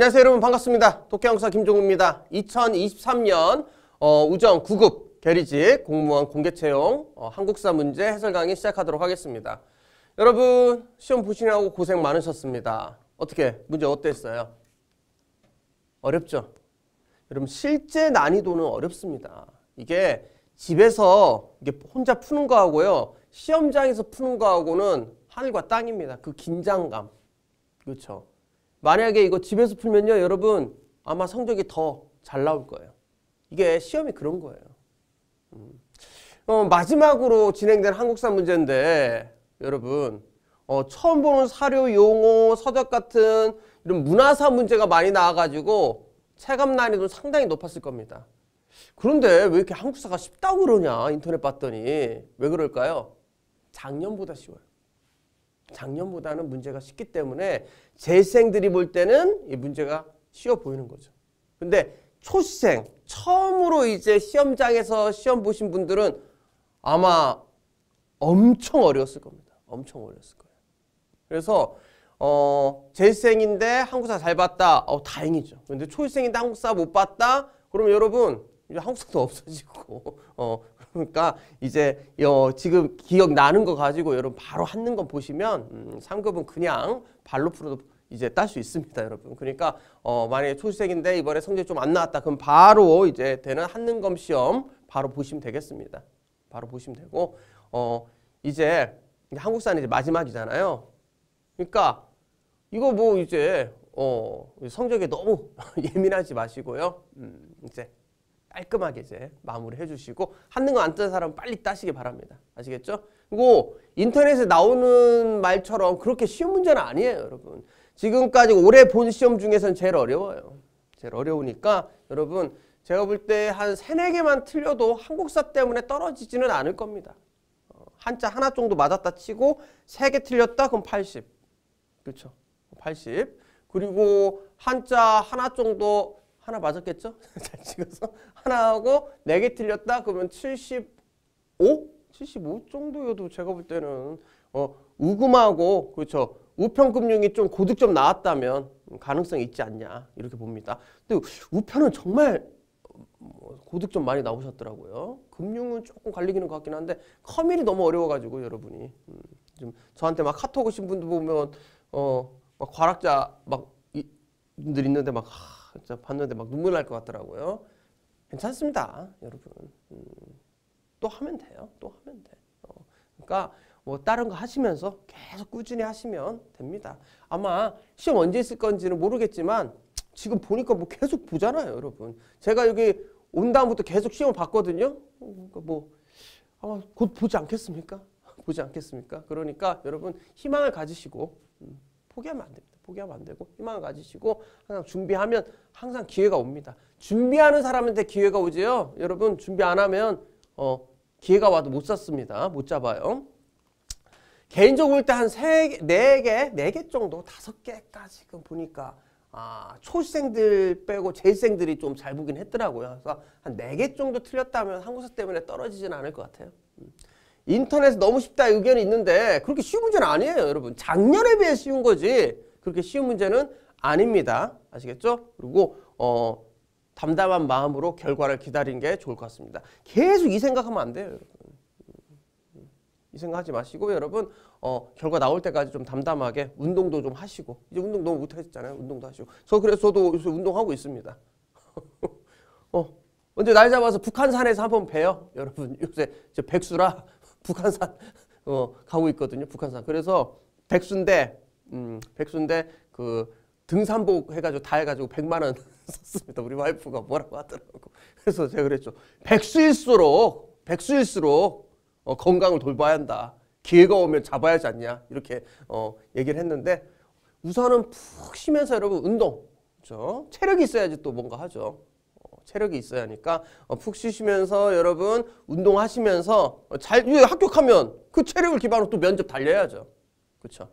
안녕하세요 여러분 반갑습니다. 도쿄항사 김종우입니다. 2023년 어, 우정 9급 게리직 공무원 공개채용 어, 한국사 문제 해설 강의 시작하도록 하겠습니다. 여러분 시험 보시느라고 고생 많으셨습니다. 어떻게 문제 어땠어요? 어렵죠? 여러분 실제 난이도는 어렵습니다. 이게 집에서 이게 혼자 푸는 거하고요. 시험장에서 푸는 거하고는 하늘과 땅입니다. 그 긴장감. 그렇죠? 만약에 이거 집에서 풀면요. 여러분 아마 성적이 더 잘 나올 거예요. 이게 시험이 그런 거예요. 음. 어, 마지막으로 진행된 한국사 문제인데 여러분 어, 처음 보는 사료, 용어, 서적 같은 이런 문화사 문제가 많이 나와가지고 체감 난이도 상당히 높았을 겁니다. 그런데 왜 이렇게 한국사가 쉽다고 그러냐 인터넷 봤더니 왜 그럴까요? 작년보다 쉬워요. 작년보다는 문제가 쉽기 때문에 재생들이 볼 때는 이 문제가 쉬워 보이는 거죠. 근데 초시생, 처음으로 이제 시험장에서 시험 보신 분들은 아마 엄청 어려웠을 겁니다. 엄청 어려웠을 거예요. 그래서 어, 재생인데 한국사 잘 봤다. 어, 다행이죠. 근데 초시생인데 한국사 못 봤다. 그러 여러분 이제 한국사도 없어지고 어, 그러니까 이제 어, 지금 기억나는 거 가지고 여러분 바로 하는 거 보시면 음, 3급은 그냥 발로 풀어도 이제 딸 수 있습니다 여러분 그러니까 어, 만약에 초시생인데 이번에 성적이 좀 안 나왔다 그럼 바로 이제 되는 한능검 시험 바로 보시면 되겠습니다 바로 보시면 되고 어, 이제 한국사는 이제 마지막이잖아요 그러니까 이거 뭐 이제 어, 성적에 너무 예민하지 마시고요 음, 이제 깔끔하게 이제 마무리 해주시고 하는 거안 뜬 사람 은 빨리 따시기 바랍니다. 아시겠죠? 그리고 인터넷에 나오는 말처럼 그렇게 쉬운 문제는 아니에요 여러분. 지금까지 올해 본 시험 중에서는 제일 어려워요. 제일 어려우니까 여러분 제가 볼 때 한 세 네 개만 틀려도 한국사 때문에 떨어지지는 않을 겁니다. 어, 한자 하나 정도 맞았다 치고 세 개 틀렸다 그럼 80. 그렇죠? 80. 그리고 한자 하나 정도 하나 맞았겠죠? 잘 찍어서 하나 하고 네 개 틀렸다 그러면 75? 75 정도여도 제가 볼 때는 어, 우금하고 그렇죠. 우편금융이 좀 고득점 나왔다면 가능성이 있지 않냐 이렇게 봅니다. 근데 우편은 정말 어, 고득점 많이 나오셨더라고요. 금융은 조금 갈리기는 것 같긴 한데 커밀이 너무 어려워가지고 여러분이 음, 저한테 막 카톡 오신 분들 보면 어막 과락자 막 이, 분들 있는데 막 하, 진짜 봤는데 막 눈물 날 것 같더라고요. 괜찮습니다, 여러분. 음, 또 하면 돼요. 또 하면 돼. 어, 그러니까 뭐 다른 거 하시면서 계속 꾸준히 하시면 됩니다. 아마 시험 언제 있을 건지는 모르겠지만 지금 보니까 뭐 계속 보잖아요, 여러분. 제가 여기 온 다음부터 계속 시험을 봤거든요. 어, 그러니까 뭐 아마 곧 보지 않겠습니까? 보지 않겠습니까? 그러니까 여러분 희망을 가지시고 음, 포기하면 안 됩니다. 포기하면 안 되고 희망을 가지시고 항상 준비하면 항상 기회가 옵니다. 준비하는 사람한테 기회가 오지요. 여러분 준비 안 하면 어, 기회가 와도 못 잡습니다. 못 잡아요. 개인적으로 볼때한세네개 네개 네 네 정도 다섯 개까지 보니까 아, 초시생들 빼고 재시생들이 좀 잘 보긴 했더라고요. 그래서 한 네 개 정도 틀렸다면 한국사 때문에 떨어지진 않을 것 같아요. 음. 인터넷 에 너무 쉽다 의견이 있는데 그렇게 쉬운 문제는 아니에요, 여러분. 작년에 비해 쉬운 거지. 그렇게 쉬운 문제는 아닙니다. 아시겠죠? 그리고 어, 담담한 마음으로 결과를 기다린게 좋을 것 같습니다. 계속 이 생각하면 안 돼요. 여러분. 이 생각하지 마시고 여러분 어, 결과 나올 때까지 좀 담담하게 운동도 좀 하시고 이제 운동 너무 못하셨잖아요. 운동도 하시고 저 그래서 저도 요새 운동하고 있습니다. 어, 언제 날 잡아서 북한산에서 한번 봬요. 여러분 요새 저 백수라 북한산 어, 가고 있거든요. 북한산. 그래서 백수인데 음, 백수인데 그 등산복 해가지고 다 해가지고 100만 원 썼습니다. 우리 와이프가 뭐라고 하더라고. 그래서 제가 그랬죠. 백수일수록 백수일수록 어, 건강을 돌봐야 한다. 기회가 오면 잡아야지 않냐 이렇게 어, 얘기를 했는데 우선은 푹 쉬면서 여러분 운동 그렇죠? 체력이 있어야지 또 뭔가 하죠. 어, 체력이 있어야 하니까 어, 푹 쉬시면서 여러분 운동하시면서 어, 잘 합격하면 그 체력을 기반으로 또 면접 달려야죠. 그렇죠?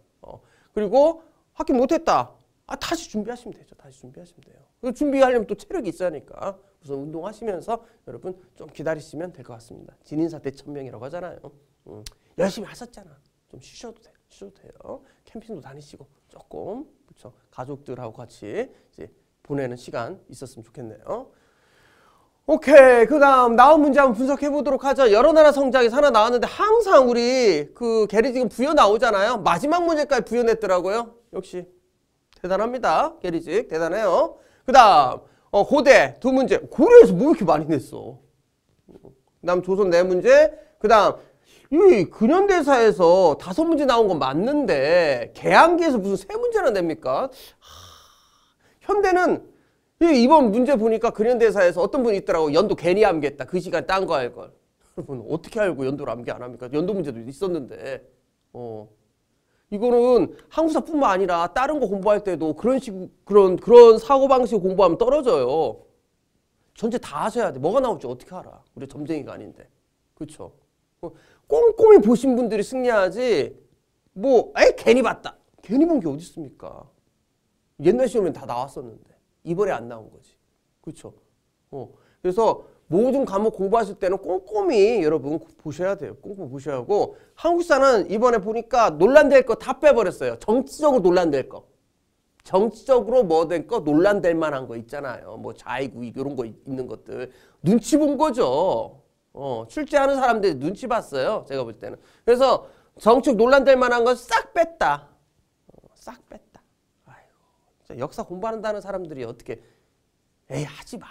그리고 합격 못했다. 아, 다시 준비하시면 되죠. 다시 준비하시면 돼요. 준비하려면 또 체력이 있어니까 우선 운동하시면서 여러분 좀 기다리시면 될 것 같습니다. 진인사태 천명이라고 하잖아요. 음, 열심히 하셨잖아. 좀 쉬셔도 돼요. 쉬셔도 돼요. 캠핑도 다니시고 조금 그렇죠. 가족들하고 같이 이제 보내는 시간 있었으면 좋겠네요. 오케이 그 다음 나온 문제 한번 분석해 보도록 하죠 여러 나라 성장이 하나 나왔는데 항상 우리 그 게리 지금 부여 나오잖아요 마지막 문제까지 부여냈더라고요 역시 대단합니다 게리직 대단해요 그 다음 어, 고대 두 문제 고려에서 뭐 이렇게 많이 냈어 그 다음 조선 네 문제 그 다음 이 근현대사에서 다섯 문제 나온 건 맞는데 개항기에서 무슨 세 문제나 됩니까 하... 현대는 예, 이번 문제 보니까 근현대사에서 어떤 분이 있더라고 연도 괜히 암기했다 그 시간 딴거 할걸 여러분 어떻게 알고 연도를 암기 안 합니까 연도 문제도 있었는데 어 이거는 한국사뿐만 아니라 다른 거 공부할 때도 그런 식 그런 그런 사고방식 공부하면 떨어져요 전체 다 하셔야 돼 뭐가 나올지 어떻게 알아 우리 점쟁이가 아닌데 그렇죠 꼼꼼히 보신 분들이 승리하지 뭐에 괜히 봤다 괜히 본 게 어디 있습니까 옛날 시험엔 다 나왔었는데 이번에 안 나온 거지. 그렇죠? 어. 그래서 모든 과목 공부하실 때는 꼼꼼히 여러분 보셔야 돼요. 꼼꼼히 보셔야 하고 한국사는 이번에 보니까 논란될 거 다 빼버렸어요. 정치적으로 논란될 거. 정치적으로 뭐 된 거 논란될 만한 거 있잖아요. 뭐 자의구익 이런 거 있는 것들. 눈치 본 거죠. 어, 출제하는 사람들 눈치 봤어요. 제가 볼 때는. 그래서 정책 논란될 만한 건싹 뺐다. 싹 뺐다. 어, 역사 공부한다는 사람들이 어떻게 에이 하지 마.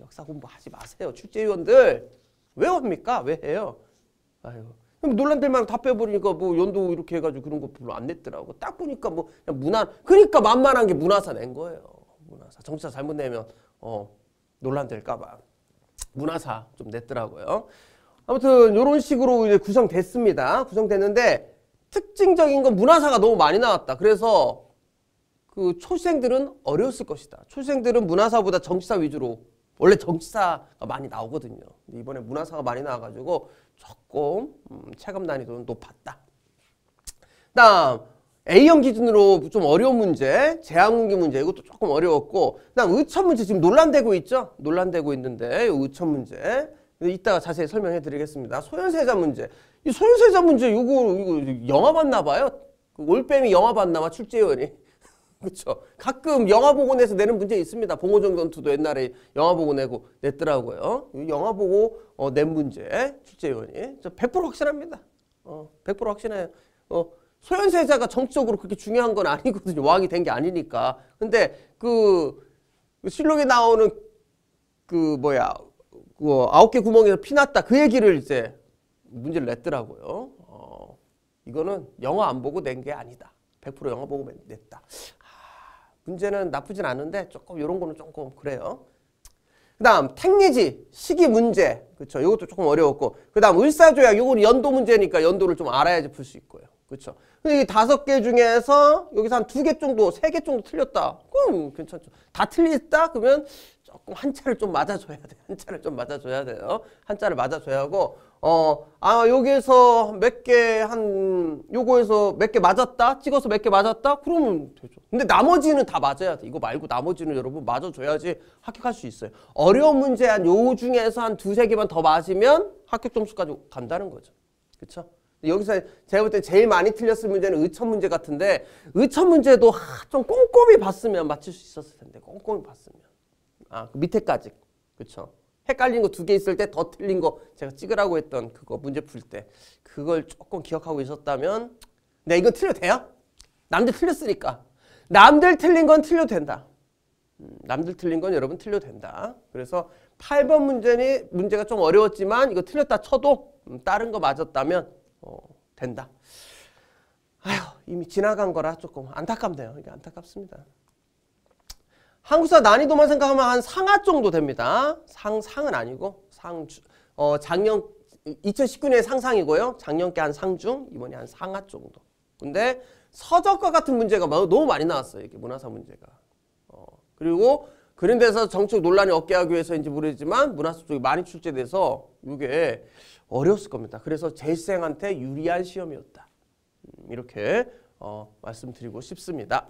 역사 공부 하지 마세요. 출제위원들 왜 옵니까? 왜 해요? 아유. 논란될 만한 다 빼버리니까 뭐 연도 이렇게 해가지고 그런 거 별로 안 냈더라고. 딱 보니까 뭐 그냥 문화 그러니까 만만한 게 문화사 낸 거예요. 문화사 정치사 잘못 내면 어 논란될까봐 문화사 좀 냈더라고요. 아무튼 이런 식으로 이제 구성됐습니다. 구성됐는데 특징적인 건 문화사가 너무 많이 나왔다. 그래서 그 초생들은 어려웠을 것이다. 초생들은 문화사보다 정치사 위주로 원래 정치사가 많이 나오거든요. 이번에 문화사가 많이 나와가지고 조금 음, 체감 난이도는 높았다. 다음 A형 기준으로 좀 어려운 문제, 제한문기 문제 이것도 조금 어려웠고 다음 의천 문제 지금 논란되고 있죠? 논란되고 있는데 의천 문제 이따가 자세히 설명해 드리겠습니다. 소현세자 문제 이 소현세자 문제 이거 이거 영화 봤나 봐요. 그 올빼미 영화 봤나 봐 출제위원이 그렇죠. 가끔 영화 보고 내서 내는 문제 있습니다. 봉호정 전투도 옛날에 영화 보고 내고 냈더라고요. 영화 보고 어, 낸 문제 출제위원이 100% 확실합니다. 어, 100% 확실해요. 어, 소현세자가 정치적으로 그렇게 중요한 건 아니거든요. 왕이 된 게 아니니까. 근데 그, 그 실록에 나오는 그 뭐야 그 아홉 개 구멍에서 피났다 그 얘기를 이제 문제를 냈더라고요. 어, 이거는 영화 안 보고 낸 게 아니다. 100% 영화 보고 냈다. 문제는 나쁘진 않은데 조금 이런 거는 조금 그래요. 그 다음 택리지 시기 문제 그렇죠. 이것도 조금 어려웠고 그 다음 을사조약 이건 연도 문제니까 연도를 좀 알아야지 풀 수 있고요. 그렇죠. 근데 이 다섯 개 중에서 여기서 한 두 개 정도, 세 개 정도 틀렸다. 그럼 괜찮죠. 다 틀렸다? 그러면 조금 한자를 좀 맞아줘야 돼. 요 한자를 좀 맞아줘야 돼요. 한자를 맞아줘야 하고 어, 아 여기에서 몇 개 한 요거에서 몇 개 맞았다? 찍어서 몇 개 맞았다? 그러면 되죠. 근데 나머지는 다 맞아야 돼. 이거 말고 나머지는 여러분 맞아줘야지 합격할 수 있어요. 어려운 문제 한 요 중에서 한 두세 개만 더 맞으면 합격 점수까지 간다는 거죠. 그쵸 여기서 제가 볼 때 제일 많이 틀렸을 문제는 의천 문제 같은데 의천 문제도 좀 꼼꼼히 봤으면 맞출 수 있었을 텐데 꼼꼼히 봤으면 아, 그 밑에까지. 그렇죠? 헷갈린 거 두 개 있을 때 더 틀린 거 제가 찍으라고 했던 그거 문제 풀 때 그걸 조금 기억하고 있었다면 네, 이건 틀려도 돼요? 남들 틀렸으니까. 남들 틀린 건 틀려도 된다. 음, 남들 틀린 건 여러분 틀려도 된다. 그래서 8번 문제는 문제가 좀 어려웠지만 이거 틀렸다 쳐도 음, 다른 거 맞았다면 어, 된다. 아휴 이미 지나간 거라 조금 안타깝네요. 이게 안타깝습니다. 한국사 난이도만 생각하면 한 상하 정도 됩니다. 상, 상은 아니고 상, 어, 작년 2019년에 상상이고요. 작년께 한 상중, 이번에 한 상하 정도. 근데 서적과 같은 문제가 너무 많이 나왔어요. 이게 문화사 문제가. 어, 그리고 그런 데서 정책 논란이 없게 하기 위해서인지 모르지만 문화수 쪽이 많이 출제돼서 이게 어려웠을 겁니다. 그래서 재생한테 유리한 시험이었다. 음, 이렇게 어, 말씀드리고 싶습니다.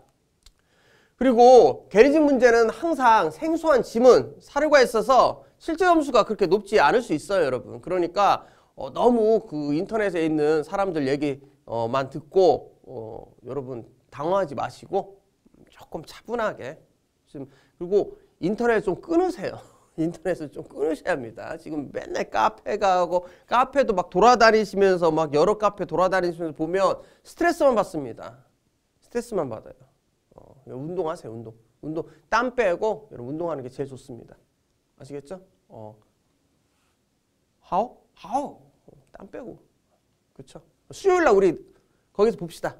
그리고 게리즘 문제는 항상 생소한 지문, 사료가 있어서 실제 점수가 그렇게 높지 않을 수 있어요, 여러분. 그러니까 어, 너무 그 인터넷에 있는 사람들 얘기만 듣고 어, 여러분 당황하지 마시고 조금 차분하게 지금 그리고 인터넷 좀 끊으세요. 인터넷을 좀 끊으셔야 합니다. 지금 맨날 카페 가고 카페도 막 돌아다니시면서 막 여러 카페 돌아다니시면서 보면 스트레스만 받습니다. 스트레스만 받아요. 운동하세요. 운동. 운동. 땀 빼고 여러분 운동하는 게 제일 좋습니다. 아시겠죠? 어. 하오? 하오. 어, 땀 빼고. 그렇 수요일 날 우리 거기서 봅시다.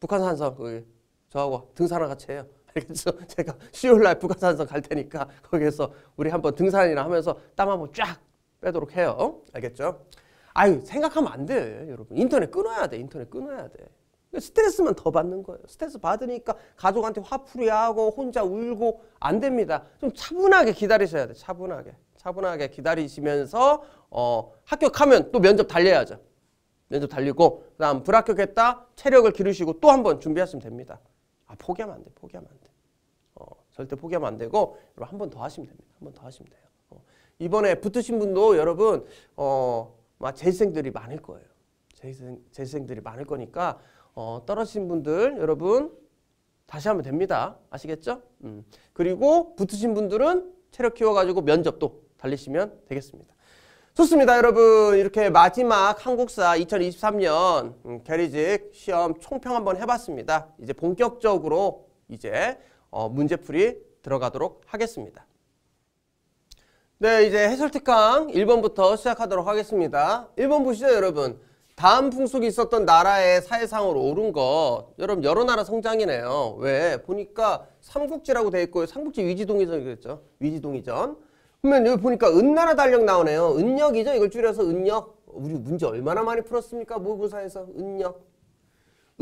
북한산성 거기 저하고 등산을 같이 해요. 알겠죠? 제가 수요일 날 북한산성 갈 테니까 거기에서 우리 한번 등산이나 하면서 땀 한번 쫙 빼도록 해요. 어? 알겠죠? 아유 생각하면 안 돼, 여러분. 인터넷 끊어야 돼. 인터넷 끊어야 돼. 그러니까 스트레스만 더 받는 거예요. 스트레스 받으니까 가족한테 화풀이하고 혼자 울고 안 됩니다. 좀 차분하게 기다리셔야 돼. 차분하게. 차분하게 기다리시면서 어, 합격하면 또 면접 달려야죠. 면접 달리고 그다음 불합격했다. 체력을 기르시고 또 한 번 준비하시면 됩니다. 아, 포기하면 안 돼. 포기하면 안 돼. 어, 절대 포기하면 안 되고 한번 더 하시면 됩니다. 한번더 하시면 돼요. 어, 이번에 붙으신 분도 여러분 어, 재생들이 많을 거예요. 재생 재생들이 많을 거니까 어, 떨어진 분들 여러분 다시 하면 됩니다. 아시겠죠? 음. 그리고 붙으신 분들은 체력 키워가지고 면접도 달리시면 되겠습니다. 좋습니다 여러분 이렇게 마지막 한국사 2023년 음, 게리직 시험 총평 한번 해봤습니다 이제 본격적으로 이제 어, 문제풀이 들어가도록 하겠습니다 네 이제 해설특강 1번부터 시작하도록 하겠습니다 1번 보시죠 여러분 다음 풍속이 있었던 나라의 사회상으로 오른 것 여러분 여러 나라 성장이네요. 왜? 보니까 삼국지라고 돼 있고 요 삼국지 위지동이전 이 그랬죠. 위지동이전. 그러면 여기 보니까 은나라 달력 나오네요. 은역이죠. 이걸 줄여서 은역. 우리 문제 얼마나 많이 풀었습니까? 모의고사에서 은역.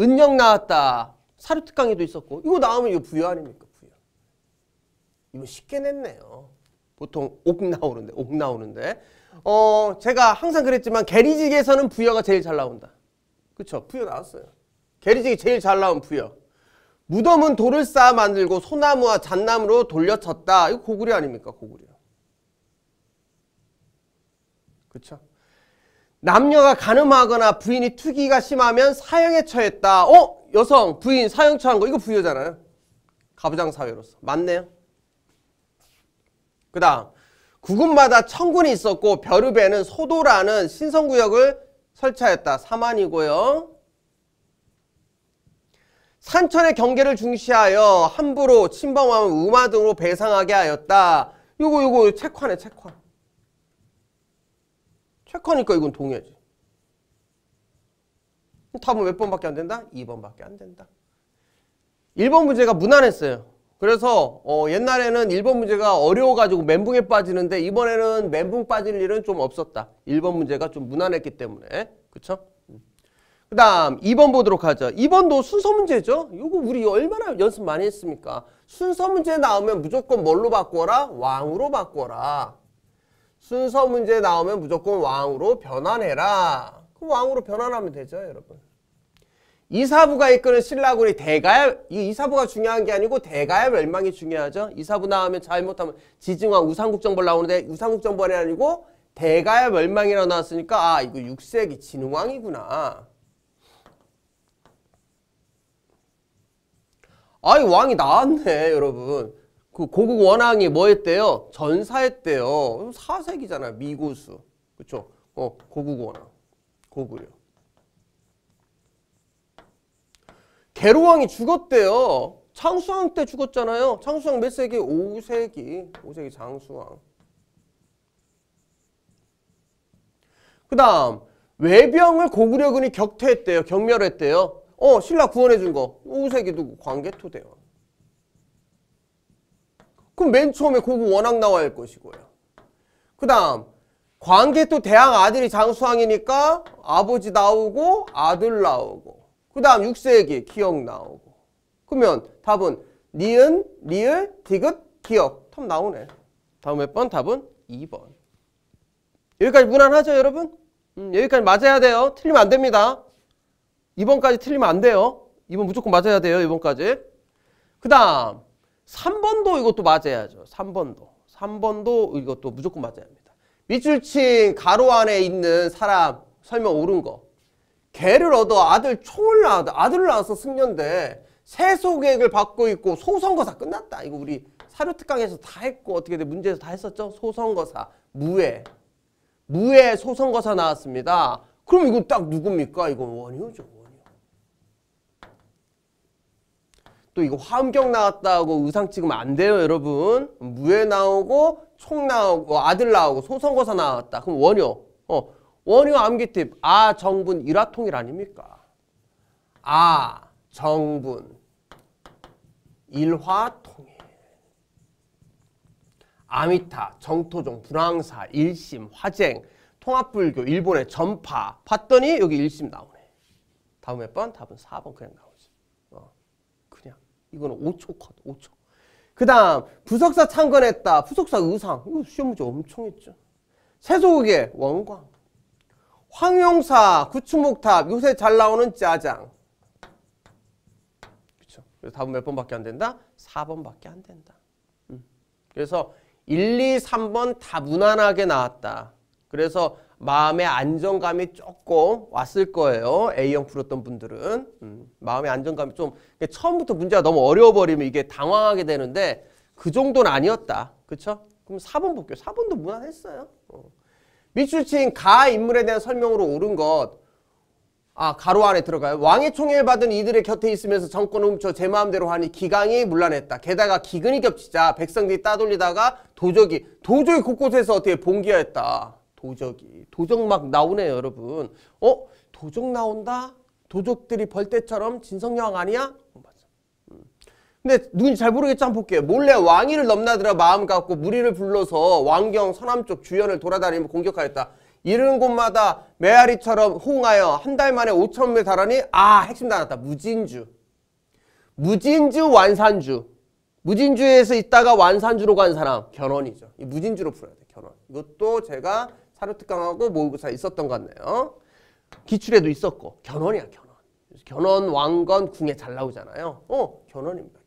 은역 나왔다. 사료특강에도 있었고 이거 나오면 이거 부여 아닙니까? 부여. 이거 쉽게 냈네요. 보통 옥 나오는데 옥 나오는데 어 제가 항상 그랬지만 게리직에서는 부여가 제일 잘 나온다. 그쵸? 부여 나왔어요. 게리직이 제일 잘 나온 부여. 무덤은 돌을 쌓아 만들고 소나무와 잣나무로 돌려쳤다. 이거 고구려 아닙니까? 고구려. 그쵸? 남녀가 가늠하거나 부인이 투기가 심하면 사형에 처했다. 어? 여성, 부인, 사형 처한 거 이거 부여잖아요. 가부장 사회로서. 맞네요. 그 다음 구군마다 천군이 있었고 벼룹에는 소도라는 신성구역을 설치하였다. 4만이고요. 산천의 경계를 중시하여 함부로 침범하면 우마 등으로 배상하게 하였다. 요거 요거 책화네 책화. 책화니까 이건 동의지 답은 몇 번밖에 안 된다? 2번밖에 안 된다. 1번 문제가 무난했어요. 그래서 어 옛날에는 1번 문제가 어려워가지고 멘붕에 빠지는데 이번에는 멘붕 빠질 일은 좀 없었다. 1번 문제가 좀 무난했기 때문에. 그쵸? 음. 그 다음 2번 보도록 하죠. 2번도 순서 문제죠. 이거 우리 얼마나 연습 많이 했습니까? 순서 문제 나오면 무조건 뭘로 바꿔라? 왕으로 바꿔라. 순서 문제 나오면 무조건 왕으로 변환해라. 그럼 왕으로 변환하면 되죠, 여러분. 이사부가 이끄는 신라군이 대가의 이 이사부가 중요한 게 아니고 대가의 멸망이 중요하죠. 이사부 나오면 잘못하면 지중왕 우상국정벌 나오는데 우상국정벌이 아니고 대가의 멸망이라고 나왔으니까 아 이거 6세기 진흥왕이구나. 아 이 왕이 나왔네 여러분. 그 고국 원왕이 뭐 했대요? 전사했대요. 4세기잖아 미고수. 그쵸? 어 고국 원왕. 고구려. 개로왕이 죽었대요. 창수왕 때 죽었잖아요. 창수왕 몇 세기? 5세기. 5세기 장수왕. 그 다음 외병을 고구려군이 격퇴했대요. 경멸했대요. 어 신라 구원해준 거. 5세기도 광개토 대왕. 그럼 맨 처음에 고구 원앙 나와야 할 것이고요. 그 다음 광개토 대왕 아들이 장수왕이니까 아버지 나오고 아들 나오고 그 다음 6세기 기억 나오고 그러면 답은 니은, 리을, 디귿, 기억 텀 나오네 다음 몇 번? 답은 2번 여기까지 무난하죠 여러분? 음, 여기까지 맞아야 돼요 틀리면 안 됩니다 2번까지 틀리면 안 돼요 2번 무조건 맞아야 돼요 2번까지 그 다음 3번도 이것도 맞아야죠 3번도 3번도 이것도 무조건 맞아야 합니다 밑줄 친 가로 안에 있는 사람 설명 옳은 거 개를 얻어 아들 총을 낳아 아들을 낳아서 승려인데 세소 계획을 받고 있고 소선거사 끝났다. 이거 우리 사료특강에서 다 했고 어떻게 돼 문제에서 다 했었죠. 소선거사 무예 무예 소선거사 나왔습니다. 그럼 이거 딱 누굽니까? 이거 원효죠. 원효. 또 이거 화음경 나왔다고 의상 찍으면 안 돼요 여러분. 무예 나오고 총 나오고 아들 나오고 소선거사 나왔다. 그럼 원효. 어, 원효 암기팁 아 정분 일화통일 아닙니까? 아 정분 일화통일 아미타 정토종 불황사 일심 화쟁 통합불교 일본의 전파 봤더니 여기 일심 나오네. 다음 몇 번? 답은 4번 그냥 나오지. 어, 그냥 이거는 5초 컷 5초. 그 다음 부석사 창건했다. 부석사 의상 이거 시험 문제 엄청 했죠. 세소의 원광 황용사, 구축목탑, 요새 잘 나오는 짜장. 그렇 그래서 답은 몇 번밖에 안 된다? 4번밖에 안 된다. 음. 그래서 1, 2, 3번 다 무난하게 나왔다. 그래서 마음의 안정감이 조금 왔을 거예요. A형 풀었던 분들은. 음. 마음의 안정감이 좀 처음부터 문제가 너무 어려워버리면 이게 당황하게 되는데 그 정도는 아니었다. 그렇 그럼 4번 볼게요. 4번도 무난했어요. 어. 밑줄친 가 인물에 대한 설명으로 옳은 것. 아 가로 안에 들어가요. 왕의 총애를 받은 이들의 곁에 있으면서 정권을 훔쳐 제 마음대로 하니 기강이 물란했다. 게다가 기근이 겹치자 백성들이 따돌리다가 도적이 도적이 곳곳에서 어떻게 봉기하였다. 도적이 도적 막 나오네요 여러분. 어? 도적 나온다? 도적들이 벌떼처럼 진성여왕 아니야? 근데 누군지 잘 모르겠지 만 볼게요. 몰래 왕위를 넘나들어 마음 갖고 무리를 불러서 왕경 서남쪽 주연을 돌아다니며 공격하였다. 이른 곳마다 메아리처럼 호응하여 한 달 만에 5천 명에 달하니 아 핵심 다 났다. 무진주. 무진주 완산주. 무진주에서 있다가 완산주로 간 사람 견훤이죠. 이 무진주로 풀어야 돼. 견훤. 이것도 제가 사료특강하고 모의고사 있었던 것 같네요. 기출에도 있었고 견훤이야 견훤. 견훤 왕건 궁에 잘 나오잖아요. 어 견훤입니다.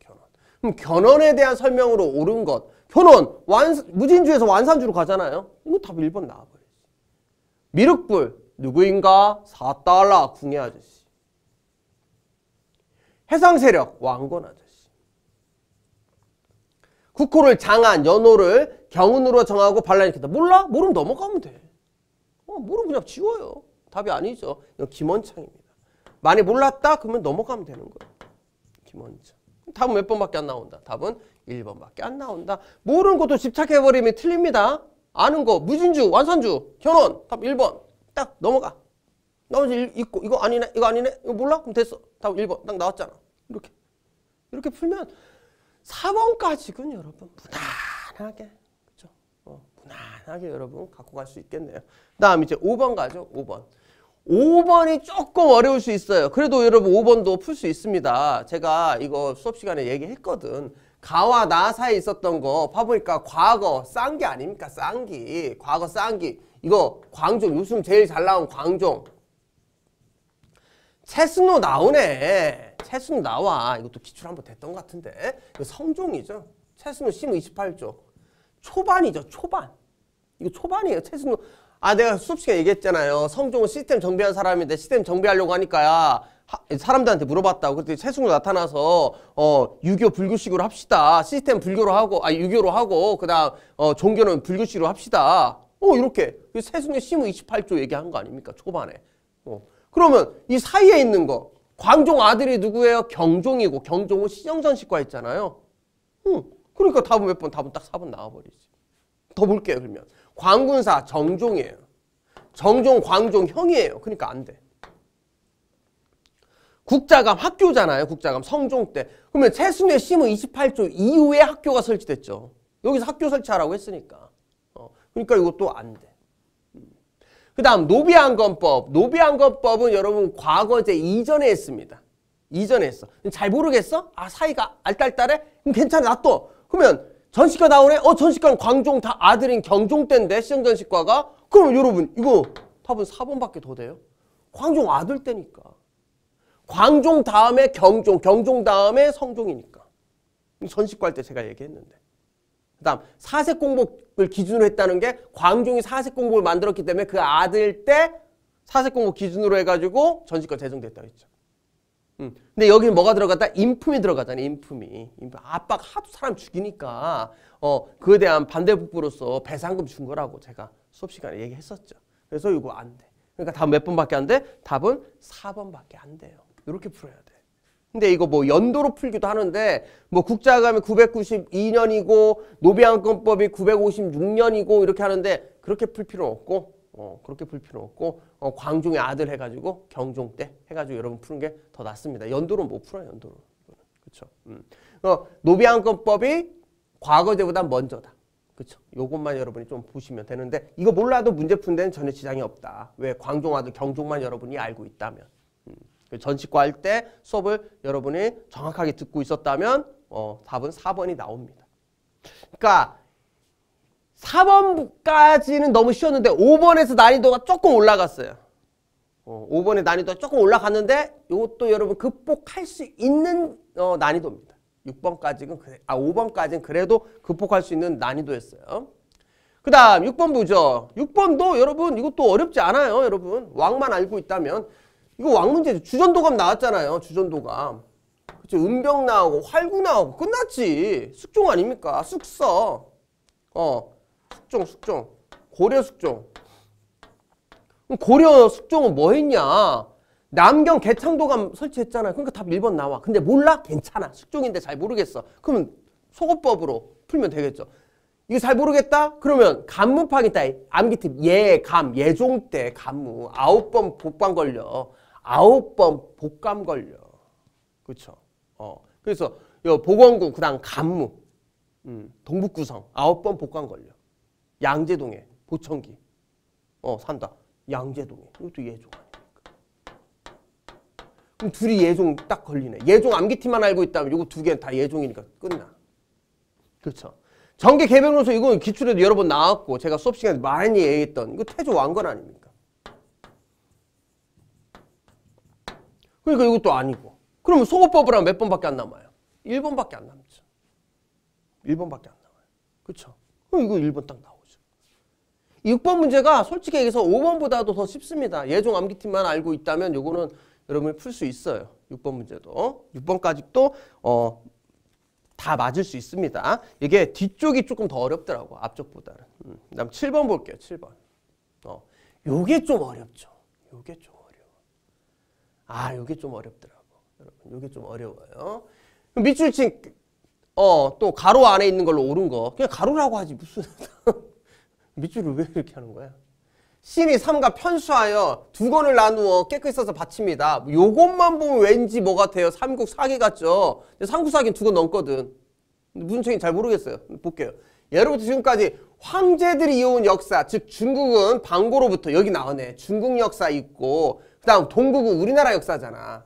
그럼 견훤에 대한 설명으로 옳은 것. 현원, 완, 무진주에서 완산주로 가잖아요. 이거 답 1번 나와버렸지. 미륵불, 누구인가? 사달라, 궁예 아저씨. 해상세력, 왕건 아저씨. 국호를 장안, 연호를 경운으로 정하고 반란시켰다. 몰라? 모르면 넘어가면 돼. 어, 모르면 그냥 지워요. 답이 아니죠. 이건 김원창입니다. 많이 몰랐다? 그러면 넘어가면 되는 거예요. 김원창. 답은 몇 번밖에 안 나온다. 답은 1번밖에 안 나온다. 모르는 것도 집착해버리면 틀립니다. 아는 거 무진주, 완산주, 현원 답 1번 딱 넘어가. 나머지 있고 이거 아니네, 이거 아니네, 이거 몰라? 그럼 됐어. 답 1번 딱 나왔잖아. 이렇게 이렇게 풀면 4번까지는 여러분 무난하게 그렇죠? 어, 무난하게 여러분 갖고 갈 수 있겠네요. 다음 이제 5번 가죠. 5번. 5번이 조금 어려울 수 있어요. 그래도 여러분 5번도 풀 수 있습니다. 제가 이거 수업 시간에 얘기했거든. 가와 나 사이에 있었던 거 봐보니까 과거 쌍기 아닙니까? 쌍기. 과거 쌍기. 이거 광종 요즘 제일 잘 나온 광종. 채순노 나오네. 채순 나와. 이것도 기출 한번 됐던 것 같은데. 이거 성종이죠. 채순노 심 28조. 초반이죠. 초반. 이거 초반이에요. 채순노 아 내가 수업시간 얘기했잖아요. 성종은 시스템 정비한 사람인데 시스템 정비하려고 하니까야 사람들한테 물어봤다고 그랬더니 최승로 나타나서 어 유교 불교식으로 합시다. 시스템 불교로 하고 아 유교로 하고 그다음 어 종교는 불교식으로 합시다. 어 이렇게 세승의 그 시무 28조 얘기한 거 아닙니까 초반에. 어. 그러면 이 사이에 있는 거 광종 아들이 누구예요? 경종이고 경종은 시정전식과 했잖아요. 응. 그러니까 답은 몇 번, 답은 딱 4번 나와버리지. 더 볼게요, 그러면. 광군사 정종이에요. 정종, 광종 형이에요. 그러니까 안 돼. 국자감 학교잖아요. 국자감 성종 때. 그러면 최순의 심은 28조 이후에 학교가 설치됐죠. 여기서 학교 설치하라고 했으니까. 어, 그러니까 이것도 안 돼. 음. 그 다음 노비안건법. 노비안건법은 여러분 과거제 이전에 했습니다. 이전에 했어. 잘 모르겠어? 아 사이가 알딸딸해? 그럼 괜찮아 놔둬. 그러면 전시과 나오네? 어 전시과는 광종 다 아들인 경종 때인데 시정전시과가? 그럼 여러분 이거 답은 4번밖에 더 돼요. 광종 아들 때니까. 광종 다음에 경종, 경종 다음에 성종이니까. 전시과 할 때 제가 얘기했는데. 그 다음 사색 공복을 기준으로 했다는 게 광종이 사색 공복을 만들었기 때문에 그 아들 때 사색 공복 기준으로 해가지고 전시과 제정됐다고 했죠. 음. 근데 여기는 뭐가 들어갔다? 인품이 들어가잖아요. 인품이. 인품. 압박 하도 사람 죽이니까 어 그에 대한 반대북부로서 배상금 준 거라고 제가 수업 시간에 얘기했었죠. 그래서 이거 안 돼. 그러니까 답몇 번밖에 안 돼? 답은 4번밖에 안 돼요. 이렇게 풀어야 돼. 근데 이거 뭐 연도로 풀기도 하는데 뭐 국자감이 992년이고 노비안건법이 956년이고 이렇게 하는데 그렇게 풀 필요는 없고 어, 그렇게 풀 필요 없고 어, 광종의 아들 해가지고 경종 때 해가지고 여러분 푸는 게 더 낫습니다. 연도로 못 풀어요. 연도로. 그렇죠. 음. 어, 노비안건법이 과거제보다 먼저다. 그렇죠. 요것만 여러분이 좀 보시면 되는데 이거 몰라도 문제 푼 데는 전혀 지장이 없다. 왜 광종 아들 경종만 여러분이 알고 있다면. 음. 그 전치과 할 때 수업을 여러분이 정확하게 듣고 있었다면 어, 답은 4번이 나옵니다. 그러니까 4번까지는 너무 쉬웠는데 5번에서 난이도가 조금 올라갔어요. 어, 5번의 난이도가 조금 올라갔는데 이것도 여러분 극복할 수 있는 어, 난이도입니다. 6번까지는 그래, 아 5번까지는 그래도 극복할 수 있는 난이도였어요. 그 다음 6번 보죠. 6번도 여러분 이것도 어렵지 않아요. 여러분 왕만 알고 있다면 이거 왕 문제죠. 주전도감 나왔잖아요. 주전도감. 그치 은병 나오고 활구 나오고 끝났지. 숙종 아닙니까? 숙서. 어 숙종, 숙종. 고려 숙종. 그럼 고려 숙종은 뭐 했냐? 남경 개창도감 설치했잖아 그러니까 답 1번 나와. 근데 몰라? 괜찮아. 숙종인데 잘 모르겠어. 그러면 소거법으로 풀면 되겠죠. 이거 잘 모르겠다? 그러면 간무파기 따위 암기팁 예감 예종 때 간무 아홉 번 복감 걸려 아홉 번 복감 걸려 그렇죠 어 그래서 요 보건군 그다음 간무 음, 동북구성 아홉 번 복감 걸려 양재동에 보청기 어 산다. 양재동에 이것도 예종 아닙니까? 그럼 둘이 예종 딱 걸리네. 예종 암기티만 알고 있다면 이거 두 개 다 예종이니까 끝나. 그렇죠. 정계 개별론서 이건 기출에도 여러 번 나왔고 제가 수업 시간에 많이 얘기했던 이거 태조 왕건 아닙니까? 그러니까 이것도 아니고. 그러면 속어법을 하면 몇 번밖에 안 남아요? 1번밖에 안 남죠. 1번밖에 안 남아요. 그렇죠? 이거 1번 딱 나와. 6번 문제가 솔직히 얘기해서 5번보다도 더 쉽습니다. 예종 암기팀만 알고 있다면 요거는 여러분이 풀 수 있어요. 6번 문제도. 6번까지도 어, 다 맞을 수 있습니다. 이게 뒤쪽이 조금 더 어렵더라고. 앞쪽보다는. 음, 그 다음 7번 볼게요. 7번. 어, 요게 좀 어렵죠. 요게 좀 어려워. 아, 요게 좀 어렵더라고. 여러분, 요게 좀 어려워요. 밑줄 친, 어, 또 가로 안에 있는 걸로 오른 거. 그냥 가로라고 하지. 무슨 밑줄을 왜 이렇게 하는 거야? 신이 삼과 편수하여 두권을 나누어 깨끗이 써서 바칩니다. 요것만 보면 왠지 뭐같아요 삼국 사기 같죠? 삼국 사기는 두 권 넘거든. 무슨 책인지 잘 모르겠어요. 볼게요. 예로부터 지금까지 황제들이 이어온 역사, 즉 중국은 방고로부터 여기 나오네. 중국 역사 있고 그 다음 동국은 우리나라 역사잖아.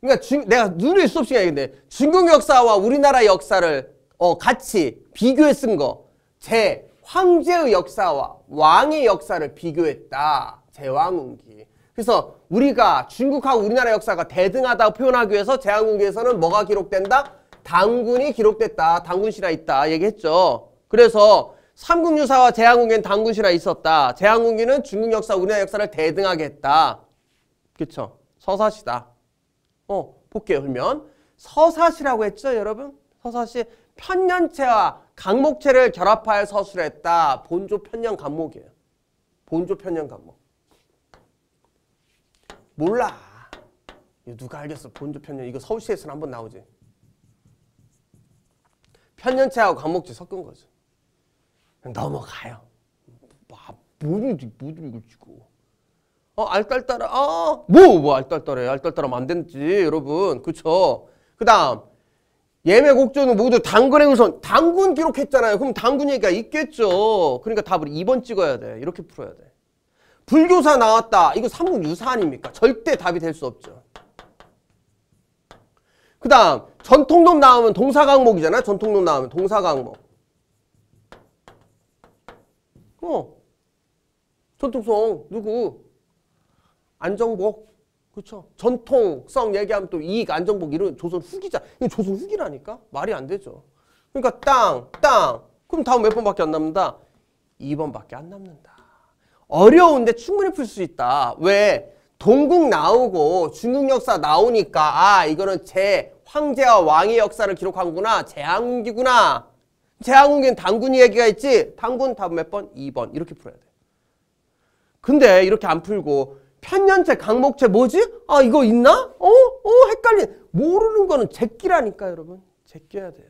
그러니까 중, 내가 눈을 수 없이 얘기했는 중국 역사와 우리나라 역사를 어, 같이 비교해 쓴 거. 제 황제의 역사와 왕의 역사를 비교했다. 제왕운기. 그래서 우리가 중국하고 우리나라 역사가 대등하다고 표현하기 위해서 제왕운기에서는 뭐가 기록된다? 당군이 기록됐다. 당군 실화 있다. 얘기했죠. 그래서 삼국유사와 제왕운기는 당군 실화 있었다. 제왕운기는 중국 역사, 우리나라 역사를 대등하게 했다. 그쵸? 서사시다. 어, 볼게요. 그러면 서사시라고 했죠, 여러분? 서사시 편년체와 강목체를 결합하여 서술했다. 본조 편년 강목이에요. 본조 편년 강목. 몰라. 누가 알겠어. 본조 편년. 이거 서울시에서는 한 번 나오지. 편년체하고 강목체 섞은 거죠. 넘어가요. 뭐, 아, 모지 모르는 지고 어, 알딸딸아, 아, 뭐, 뭐, 알딸딸해. 알딸딸하면 안 되지, 여러분. 그쵸? 그 다음, 예매 곡조는 모두 당근의 우선 당근 기록했잖아요. 그럼 당근 얘기가 있겠죠. 그러니까 답을 2번 찍어야 돼. 이렇게 풀어야 돼. 불교사 나왔다. 이거 3국 유사 아닙니까? 절대 답이 될 수 없죠. 그 다음 전통론 나오면 동사강목이잖아. 전통론 나오면 동사강목. 어. 전통송 누구? 안정복. 그렇죠. 전통성 얘기하면 또 이익 안정복 이런 조선 후기자. 이 조선 후기라니까? 말이 안 되죠. 그러니까 땅, 땅. 그럼 다음 몇 번밖에 안 남는다? 2번밖에 안 남는다. 어려운데 충분히 풀 수 있다. 왜? 동국 나오고 중국 역사 나오니까 아 이거는 제 황제와 왕의 역사를 기록한구나. 제왕기구나. 제왕기는 당군 이야기가 있지. 당군 다음 몇 번? 2번. 이렇게 풀어야 돼. 근데 이렇게 안 풀고 편년체, 강목체 뭐지? 아 이거 있나? 어? 어? 헷갈린 모르는 거는 제끼라니까 여러분 제껴야 돼요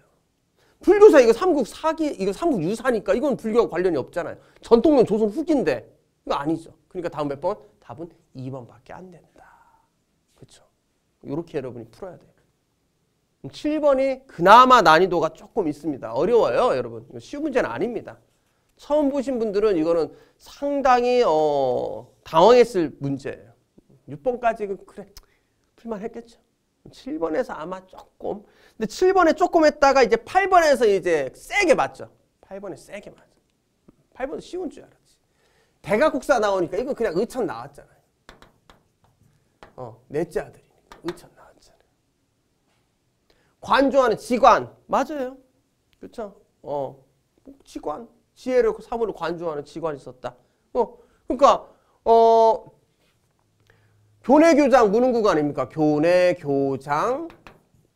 불교사 이거 삼국 사기 이거 삼국 유사니까 이건 불교와 관련이 없잖아요 전통령 조선 후기인데 이거 아니죠 그러니까 다음 몇 번? 답은 2번밖에 안 된다 그렇죠 이렇게 여러분이 풀어야 돼요 7번이 그나마 난이도가 조금 있습니다 어려워요 여러분 쉬운 문제는 아닙니다 처음 보신 분들은 이거는 상당히 어, 당황했을 문제예요. 6번까지는 그래 풀만 했겠죠. 7번에서 아마 조금 근데 7번에 조금 했다가 이제 8번에서 이제 세게 맞죠. 8번에 세게 맞아. 8번은 쉬운 줄 알았지. 대각국사 나오니까 이거 그냥 의천 나왔잖아요. 어, 넷째 아들이니까 의천 나왔잖아요. 관조하는 지관 맞아요. 그렇 어, 지관 뭐 지혜를 사물을 관조하는 직관이 있었다. 어, 그러니까 어 교내 교장 문흥국 아닙니까? 교내 교장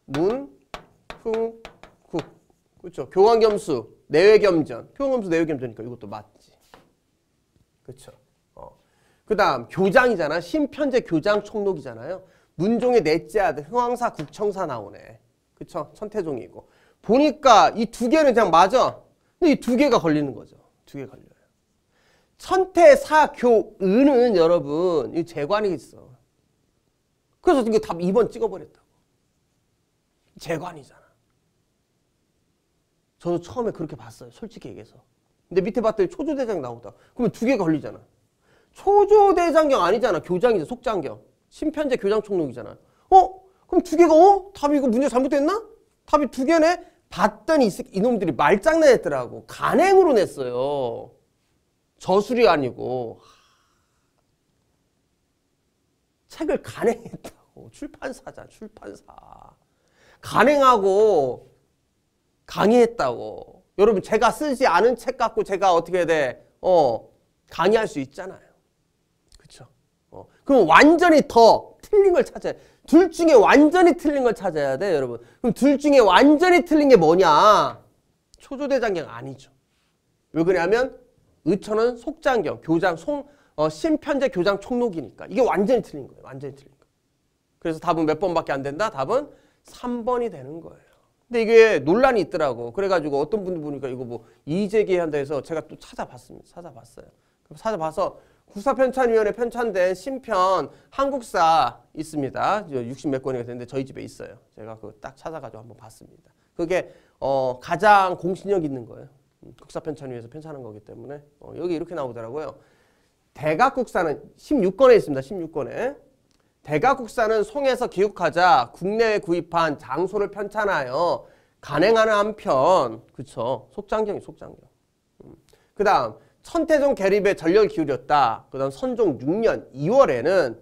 문흥국 그렇죠? 교환 겸수 내외 겸전 교환 겸수 내외 겸전이니까 이것도 맞지. 그렇죠? 어. 그다음 교장이잖아. 심편제 교장 총록이잖아요. 문종의 넷째 아들 흥왕사 국청사 나오네. 그쵸? 그렇죠? 천태종이고. 보니까 이 두 개는 그냥 맞아. 근데 이두 개가 걸리는 거죠. 두 개 걸려요. 선태, 사, 교, 은은 여러분 이 재관이 있어. 그래서 이거 답 2번 찍어버렸다고. 재관이잖아. 저도 처음에 그렇게 봤어요. 솔직히 얘기해서. 근데 밑에 봤더니 초조대장 나오다. 그러면 두개 걸리잖아. 초조대장경 아니잖아. 교장이죠. 속장경. 심편제 교장총록이잖아. 어? 그럼 두 개가 어? 답이 이거 문제 잘못됐나? 답이 두 개네? 봤더니 이놈들이 말장난했더라고. 간행으로 냈어요. 저술이 아니고. 책을 간행했다고. 출판사자, 출판사. 간행하고 강의했다고. 여러분, 제가 쓰지 않은 책 갖고 제가 어떻게 돼? 어, 강의할 수 있잖아요. 그쵸? 어, 그럼 완전히 더 틀린 걸 찾아야 둘 중에 완전히 틀린 걸 찾아야 돼, 여러분. 그럼 둘 중에 완전히 틀린 게 뭐냐? 초조대장경 아니죠. 왜 그러냐면 의천은 속장경, 교장, 송, 어, 신편제 교장 총록이니까 이게 완전히 틀린 거예요. 완전히 틀린 거. 그래서 답은 몇 번밖에 안 된다? 답은 3번이 되는 거예요. 근데 이게 논란이 있더라고. 그래가지고 어떤 분들 보니까 이거 뭐 이재기 한다 해서 제가 또 찾아봤습니다. 찾아봤어요. 찾아봐서 국사편찬위원회 편찬된 신편 한국사 있습니다. 60 몇 권이가 되는데 저희 집에 있어요. 제가 그거딱 찾아가지고 한번 봤습니다. 그게 어, 가장 공신력 있는 거예요. 음, 국사편찬위에서 편찬한 거기 때문에 어, 여기 이렇게 나오더라고요. 대각국사는 16권에 있습니다. 16권에 대각국사는 송에서 기욱하자 국내에 구입한 장소를 편찬하여 간행하는 한편 그쵸 속장경이 속장경. 음. 그 다음 천태종 개립에 전력을 기울였다. 그 다음 선종 6년 2월에는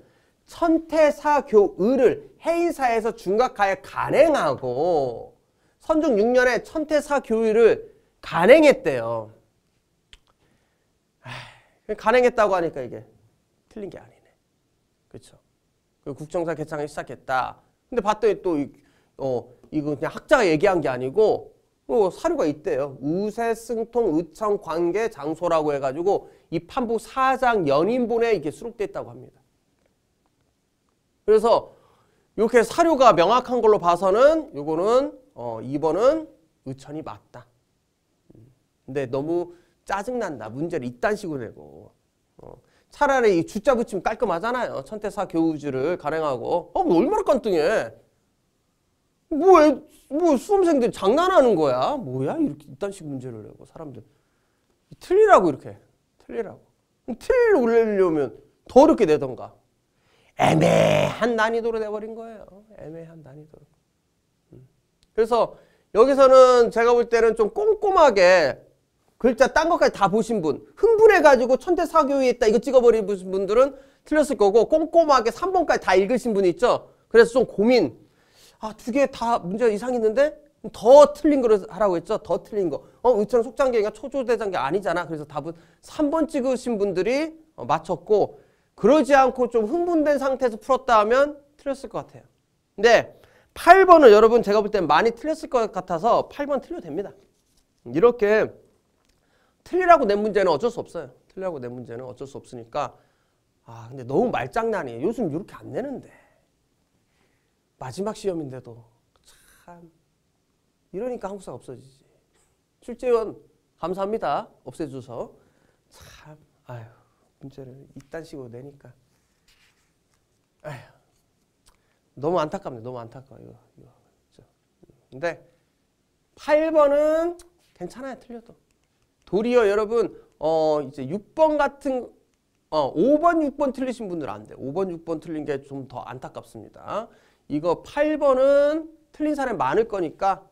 천태사교의를 해인사에서 중각하에 간행하고 선종 6년에 천태사교의를 간행했대요. 간행했다고 하니까 이게 틀린 게 아니네. 그렇죠. 국정사 개창을 시작했다. 근데 봤더니 또 어, 이거 그냥 학자가 얘기한 게 아니고 또 어, 사료가 있대요. 우세, 승통, 의청, 관계, 장소라고 해가지고 이 판부 사장 연인본에 이게 수록돼 다고 합니다. 그래서 이렇게 사료가 명확한 걸로 봐서는 요거는 어, 2번은 의천이 맞다. 근데 너무 짜증난다. 문제를 이딴 식으로 내고. 어, 차라리 주자 붙이면 깔끔하잖아요. 천태사 교우주를 가행하고 어, 뭐 얼마나 깐뚱해. 뭐뭐 수험생들 장난하는 거야? 뭐야? 이렇게 이딴 식 문제를 내고 사람들 틀리라고 이렇게 틀리라고 틀 올리려면 더 어렵게 되던가 애매한 난이도로 돼버린 거예요. 애매한 난이도로. 음. 그래서 여기서는 제가 볼 때는 좀 꼼꼼하게 글자 딴 것까지 다 보신 분 흥분해가지고 천태사교에 있다 이거 찍어버린 분들은 틀렸을 거고 꼼꼼하게 3번까지 다 읽으신 분 있죠? 그래서 좀 고민 아, 두 개 다 문제 이상 있는데 더 틀린 거를 하라고 했죠. 더 틀린 거. 어, 의처럼 속장계가 초조대장계 아니잖아. 그래서 답은 3번 찍으신 분들이 어, 맞췄고 그러지 않고 좀 흥분된 상태에서 풀었다 하면 틀렸을 것 같아요. 근데 8번은 여러분 제가 볼 땐 많이 틀렸을 것 같아서 8번 틀려도 됩니다. 이렇게 틀리라고 낸 문제는 어쩔 수 없어요. 틀리라고 낸 문제는 어쩔 수 없으니까 아 근데 너무 말장난이에요. 요즘 이렇게 안 내는데. 마지막 시험인데도 참 이러니까 한국사가 없어지지. 출제원 감사합니다. 없애줘서 참 아유 문제를 이딴 식으로 내니까 아휴 너무 안타깝네. 너무 안타까워 이거. 이거. 근데 8번은 괜찮아요. 틀려도. 도리어 여러분 어 이제 6번 같은 어 5번, 6번 틀리신 분들 안 돼. 5번, 6번 틀린 게 좀 더 안타깝습니다. 이거 8번은 틀린 사람이 많을 거니까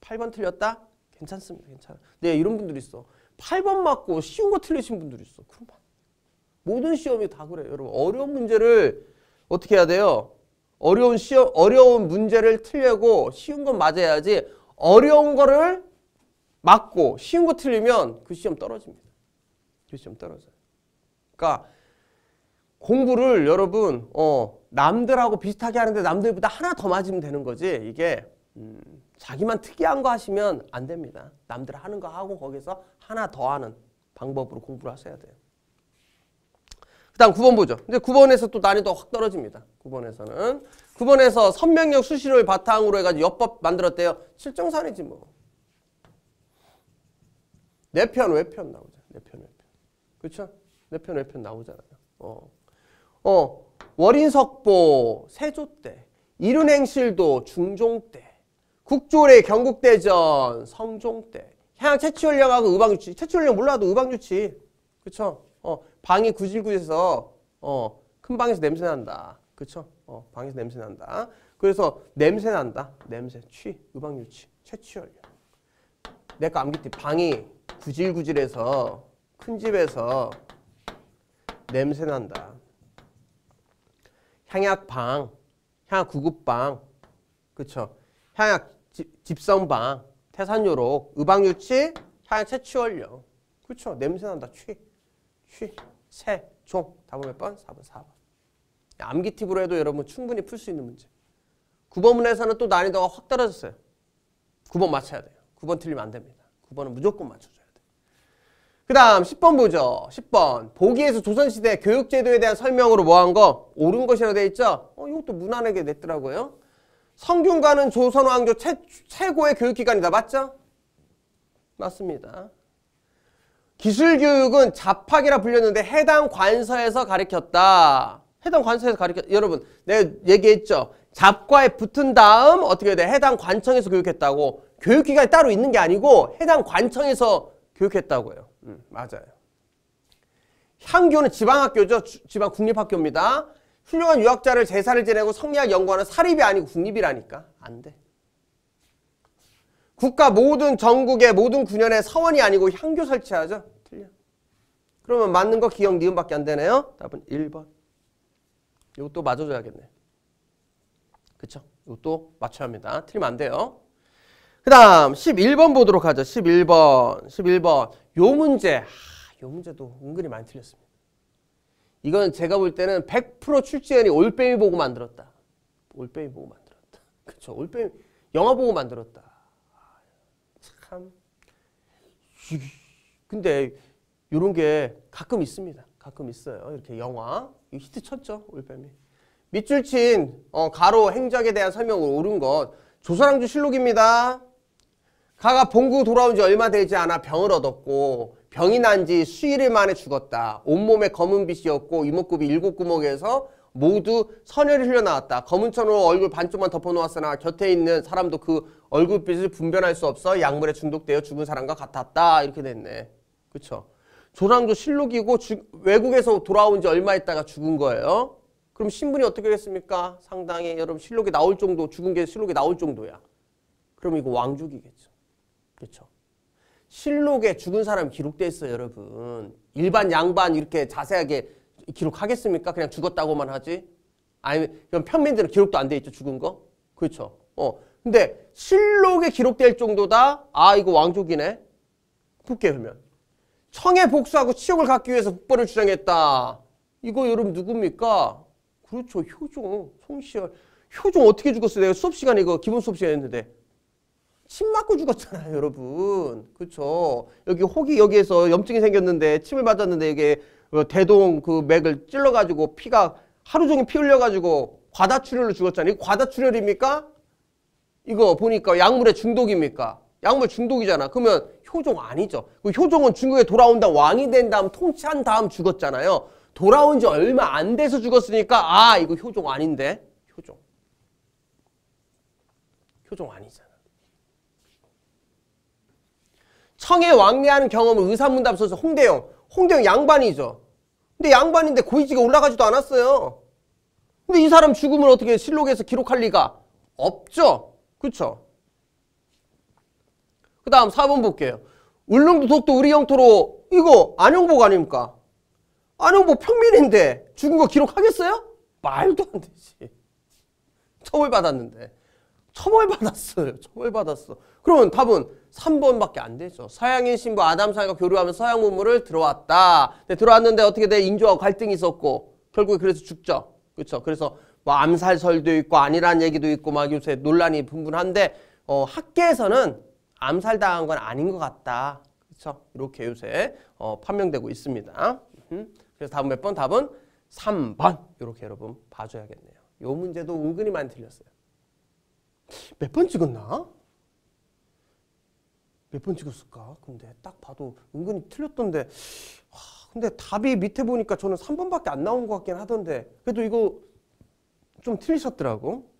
8번 틀렸다? 괜찮습니다. 괜찮아. 네, 이런 분들 있어. 8번 맞고 쉬운 거 틀리신 분들 있어. 그럼 모든 시험이 다 그래요. 여러분 어려운 문제를 어떻게 해야 돼요? 어려운 시험 어려운 문제를 틀려고 쉬운 건 맞아야지 어려운 거를 맞고 쉬운 거 틀리면 그 시험 떨어집니다. 그 시험 떨어져요. 그러니까 공부를 여러분 어 남들하고 비슷하게 하는데 남들보다 하나 더 맞으면 되는 거지 이게 음, 자기만 특이한 거 하시면 안 됩니다. 남들 하는 거 하고 거기서 하나 더 하는 방법으로 공부를 하셔야 돼요. 그 다음 9번 보죠. 근데 9번에서 또 난이도가 확 떨어집니다. 9번에서는 9번에서 선명력 수시를 바탕으로 해가지고 여법 만들었대요. 실정산이지 뭐. 내편 외편 나오죠. 내편 외편. 그렇죠? 내편 외편 나오잖아요. 어. 어. 월인석보 세조 때, 이륜행실도 중종 때, 국조래 경국대전 성종 때, 향양 채취훈령하고 의방유치, 채취훈령 몰라도 의방유치, 그쵸? 어, 방이 구질구질해서 어, 큰 방에서 냄새 난다, 그쵸? 어, 방에서 냄새 난다. 그래서 냄새 난다, 냄새, 취, 의방유치, 채취훈령. 내가 암기띠 방이 구질구질해서 큰 집에서 냄새 난다. 향약방, 향약 구급방, 그쵸? 향약 집성방, 태산요로, 의방유치, 향약 채취원료. 그쵸? 냄새난다. 취, 취, 새, 종. 답은 몇 번? 4번, 4번. 암기 팁으로 해도 여러분 충분히 풀 수 있는 문제. 9번 문에서는 또 난이도가 확 떨어졌어요. 9번 맞춰야 돼요. 9번 틀리면 안 됩니다. 9번은 무조건 맞춰줘요. 그 다음 10번 보죠. 10번. 보기에서 조선시대 교육제도에 대한 설명으로 뭐 한 거? 옳은 것이라고 돼 있죠? 어, 이것도 무난하게 냈더라고요. 성균관은 조선왕조 최, 최고의 교육기관이다. 맞죠? 맞습니다. 기술교육은 자학이라 불렸는데 해당 관서에서 가르쳤다. 해당 관서에서 가르쳤 여러분 내가 얘기했죠. 잡과에 붙은 다음 어떻게 해야 돼? 해당 관청에서 교육했다고. 교육기관이 따로 있는 게 아니고 해당 관청에서 교육했다고요. 음, 맞아요. 향교는 지방학교죠. 주, 지방 국립학교입니다. 훌륭한 유학자를 제사를 지내고 성리학 연구하는 사립이 아니고 국립이라니까. 안 돼. 국가 모든 전국의 모든 군현의 서원이 아니고 향교 설치하죠. 틀려. 그러면 맞는 거 기억 니은밖에 안 되네요. 답은 1번. 이것도 맞아줘야겠네. 그쵸? 이것도 맞춰야 합니다. 틀리면 안 돼요. 그 다음 11번 보도록 하죠. 11번. 11번. 요 문제. 아, 요 문제도 은근히 많이 틀렸습니다. 이건 제가 볼 때는 100% 출제연이 올빼미 보고 만들었다. 올빼미 보고 만들었다. 그쵸. 올빼미. 영화 보고 만들었다. 아, 참. 근데 이런 게 가끔 있습니다. 가끔 있어요. 이렇게 영화. 히트 쳤죠. 올빼미. 밑줄 친 어, 가로 행적에 대한 설명으로 옳은 것. 조선왕조 실록입니다. 가가 본구 돌아온 지 얼마 되지 않아 병을 얻었고 병이 난 지 수일일 만에 죽었다. 온몸에 검은 빛이었고 이목구비 일곱 구멍에서 모두 선혈이 흘려나왔다. 검은 천으로 얼굴 반쪽만 덮어놓았으나 곁에 있는 사람도 그 얼굴빛을 분별할 수 없어 약물에 중독되어 죽은 사람과 같았다. 이렇게 됐네. 그쵸? 조상도 실록이고 주, 외국에서 돌아온 지 얼마 있다가 죽은 거예요. 그럼 신분이 어떻게 됐습니까? 상당히 여러분 실록이 나올 정도, 죽은 게 실록이 나올 정도야. 그럼 이거 왕족이겠죠. 그렇죠? 실록에 죽은 사람 기록돼 있어요, 여러분. 일반 양반 이렇게 자세하게 기록하겠습니까? 그냥 죽었다고만 하지. 아니, 그 평민들은 기록도 안 돼 있죠, 죽은 거. 그렇죠? 어. 근데 실록에 기록될 정도다. 아, 이거 왕족이네. 볼게 그러면. 청에 복수하고 치욕을 갖기 위해서 국벌을 주장했다. 이거 여러분 누굽니까? 그렇죠. 효종, 송시열. 효종 어떻게 죽었어요? 내가 수업 시간에 이거 기본 수업 시간에 했는데. 침 맞고 죽었잖아요, 여러분. 그렇죠? 여기 혹이 여기에서 염증이 생겼는데 침을 맞았는데 이게 어, 대동 그 맥을 찔러 가지고 피가 하루 종일 피 흘려 가지고 과다출혈로 죽었잖아요. 과다출혈입니까? 이거 보니까 약물의 중독입니까? 약물 중독이잖아. 그러면 효종 아니죠. 그 효종은 중국에 돌아온다 왕이 된 다음 통치한 다음 죽었잖아요. 돌아온 지 얼마 안 돼서 죽었으니까 아 이거 효종 아닌데 효종 효종 아니잖아. 성에 왕래하는 경험을 의사문답소서 홍대영. 홍대영 양반이죠. 근데 양반인데 고위직에 올라가지도 않았어요. 근데 이 사람 죽음을 어떻게 실록에서 기록할 리가 없죠. 그쵸그 다음 4번 볼게요. 울릉도 독도 우리 영토로 이거 안영복 아닙니까? 안영복 평민인데 죽은 거 기록하겠어요? 말도 안 되지. 처벌받았는데. 처벌받았어요. 처벌받았어. 그러면 답은 3번밖에 안 되죠. 서양인 신부 아담 사이가 교류하면서 양 문물을 들어왔다. 근데 들어왔는데 어떻게 돼? 인조하 갈등이 있었고 결국에 그래서 죽죠. 그렇죠. 그래서 뭐 암살설도 있고 아니란 얘기도 있고 막 요새 논란이 분분한데 어, 학계에서는 암살당한 건 아닌 것 같다. 그렇죠. 이렇게 요새 어, 판명되고 있습니다. 그래서 다음 몇 번 답은 3번. 이렇게 여러분 봐줘야겠네요. 요 문제도 은근히 많이 틀렸어요. 몇 번 찍었나? 몇번 찍었을까? 근데 딱 봐도 은근히 틀렸던데 와, 근데 답이 밑에 보니까 저는 3번밖에 안 나온 것 같긴 하던데 그래도 이거 좀 틀리셨더라고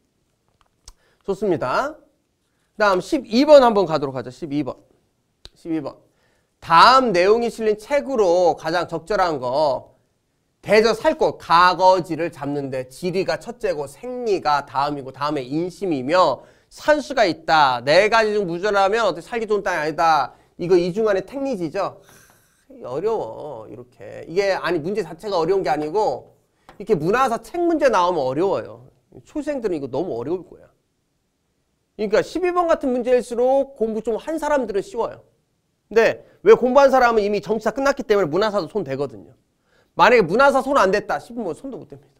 좋습니다 다음 12번 한번 가도록 하죠 12번 12번 다음 내용이 실린 책으로 가장 적절한 거 대저 살것 가거지를 잡는데 지리가 첫째고 생리가 다음이고 다음에 인심이며 산수가 있다. 네 가지 중 무전하면 어떻게 살기 좋은 땅이 아니다. 이거 이중간의 택리지죠. 어려워 이렇게 이게 아니 문제 자체가 어려운 게 아니고 이렇게 문화사 책 문제 나오면 어려워요 초생들은 이거 너무 어려울 거야 그러니까 12번 같은 문제일수록 공부 좀 한 사람들은 쉬워요 근데 왜 공부한 사람은 이미 정치 다 끝났기 때문에 문화사도 손 대거든요 만약에 문화사 손 안 댔다 1으면 손도 못 댑니다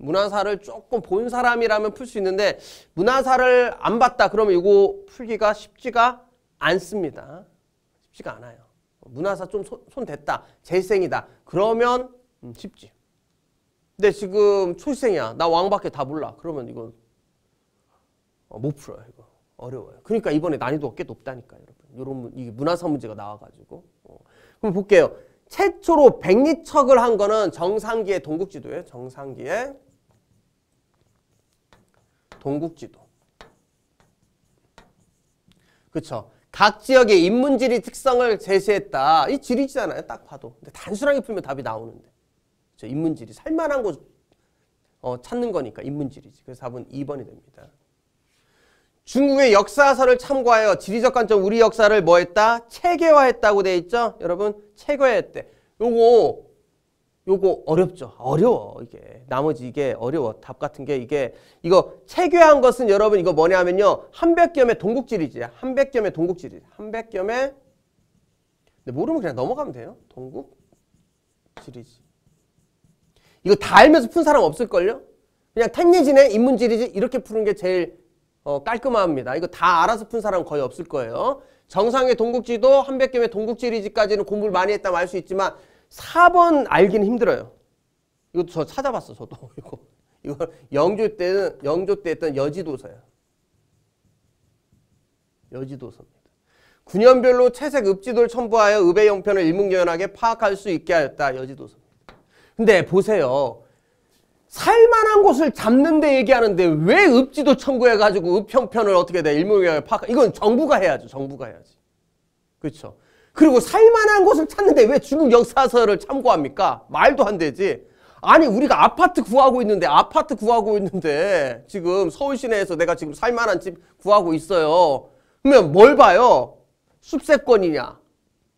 문화사를 조금 본 사람이라면 풀 수 있는데 문화사를 안 봤다 그러면 이거 풀기가 쉽지가 않습니다. 쉽지가 않아요. 문화사 좀 손 댔다. 재생이다. 그러면 음, 쉽지. 근데 지금 초시생이야. 나 왕밖에 다 몰라. 그러면 이건 어, 못 풀어요. 이거 어려워요. 그러니까 이번에 난이도가 꽤 높다니까 여러분. 이런 이게 문화사 문제가 나와가지고. 어. 그럼 볼게요. 최초로 백리척을 한 거는 정상기의 동국지도예요. 정상기의 동국지도. 그렇죠. 각 지역의 인문지리 특성을 제시했다. 이 지리잖아요. 딱 봐도. 근데 단순하게 풀면 답이 나오는데. 그렇죠. 인문지리. 살만한 곳 어, 찾는 거니까 인문지리지. 그래서 답은 2번이 됩니다. 중국의 역사서를 참고하여 지리적 관점 우리 역사를 뭐 했다? 체계화했다고 돼 있죠? 여러분 체계화했대. 요거 요거 어렵죠. 어려워 이게. 나머지 이게 어려워. 답 같은 게 이게 이거 체교한 것은 여러분 이거 뭐냐면요. 한백겸의 동국질이지. 한백겸의 동국질이. 한백겸의 근데 모르면 그냥 넘어가면 돼요. 동국질이지. 이거 다 알면서 푼 사람 없을걸요? 그냥 탄예진의 인문질이지 이렇게 푸는 게 제일 어, 깔끔합니다. 이거 다 알아서 푼 사람 거의 없을 거예요. 정상의 동국지도 한백겸의 동국지리지까지는 공부를 많이 했다고할 수 있지만 4번 알기는 힘들어요. 이것도 저 찾아봤어, 저도. 이거, 이거 영조 때는, 영조 때 했던 여지도서예요. 여지도서입니다. 9년별로 채색 읍지도를 첨부하여 읍의 형편을 일목요연하게 파악할 수 있게 하였다. 여지도서입니다. 근데 보세요. 살만한 곳을 잡는데 얘기하는데 왜 읍지도 청구해가지고 읍형편을 어떻게 돼? 일목요연하게 파악 이건 정부가 해야죠. 정부가 해야지. 그렇죠. 그리고 살만한 곳을 찾는데 왜 중국 역사서를 참고합니까? 말도 안 되지. 아니 우리가 아파트 구하고 있는데 아파트 구하고 있는데 지금 서울 시내에서 내가 지금 살만한 집 구하고 있어요. 그러면 뭘 봐요? 숲세권이냐?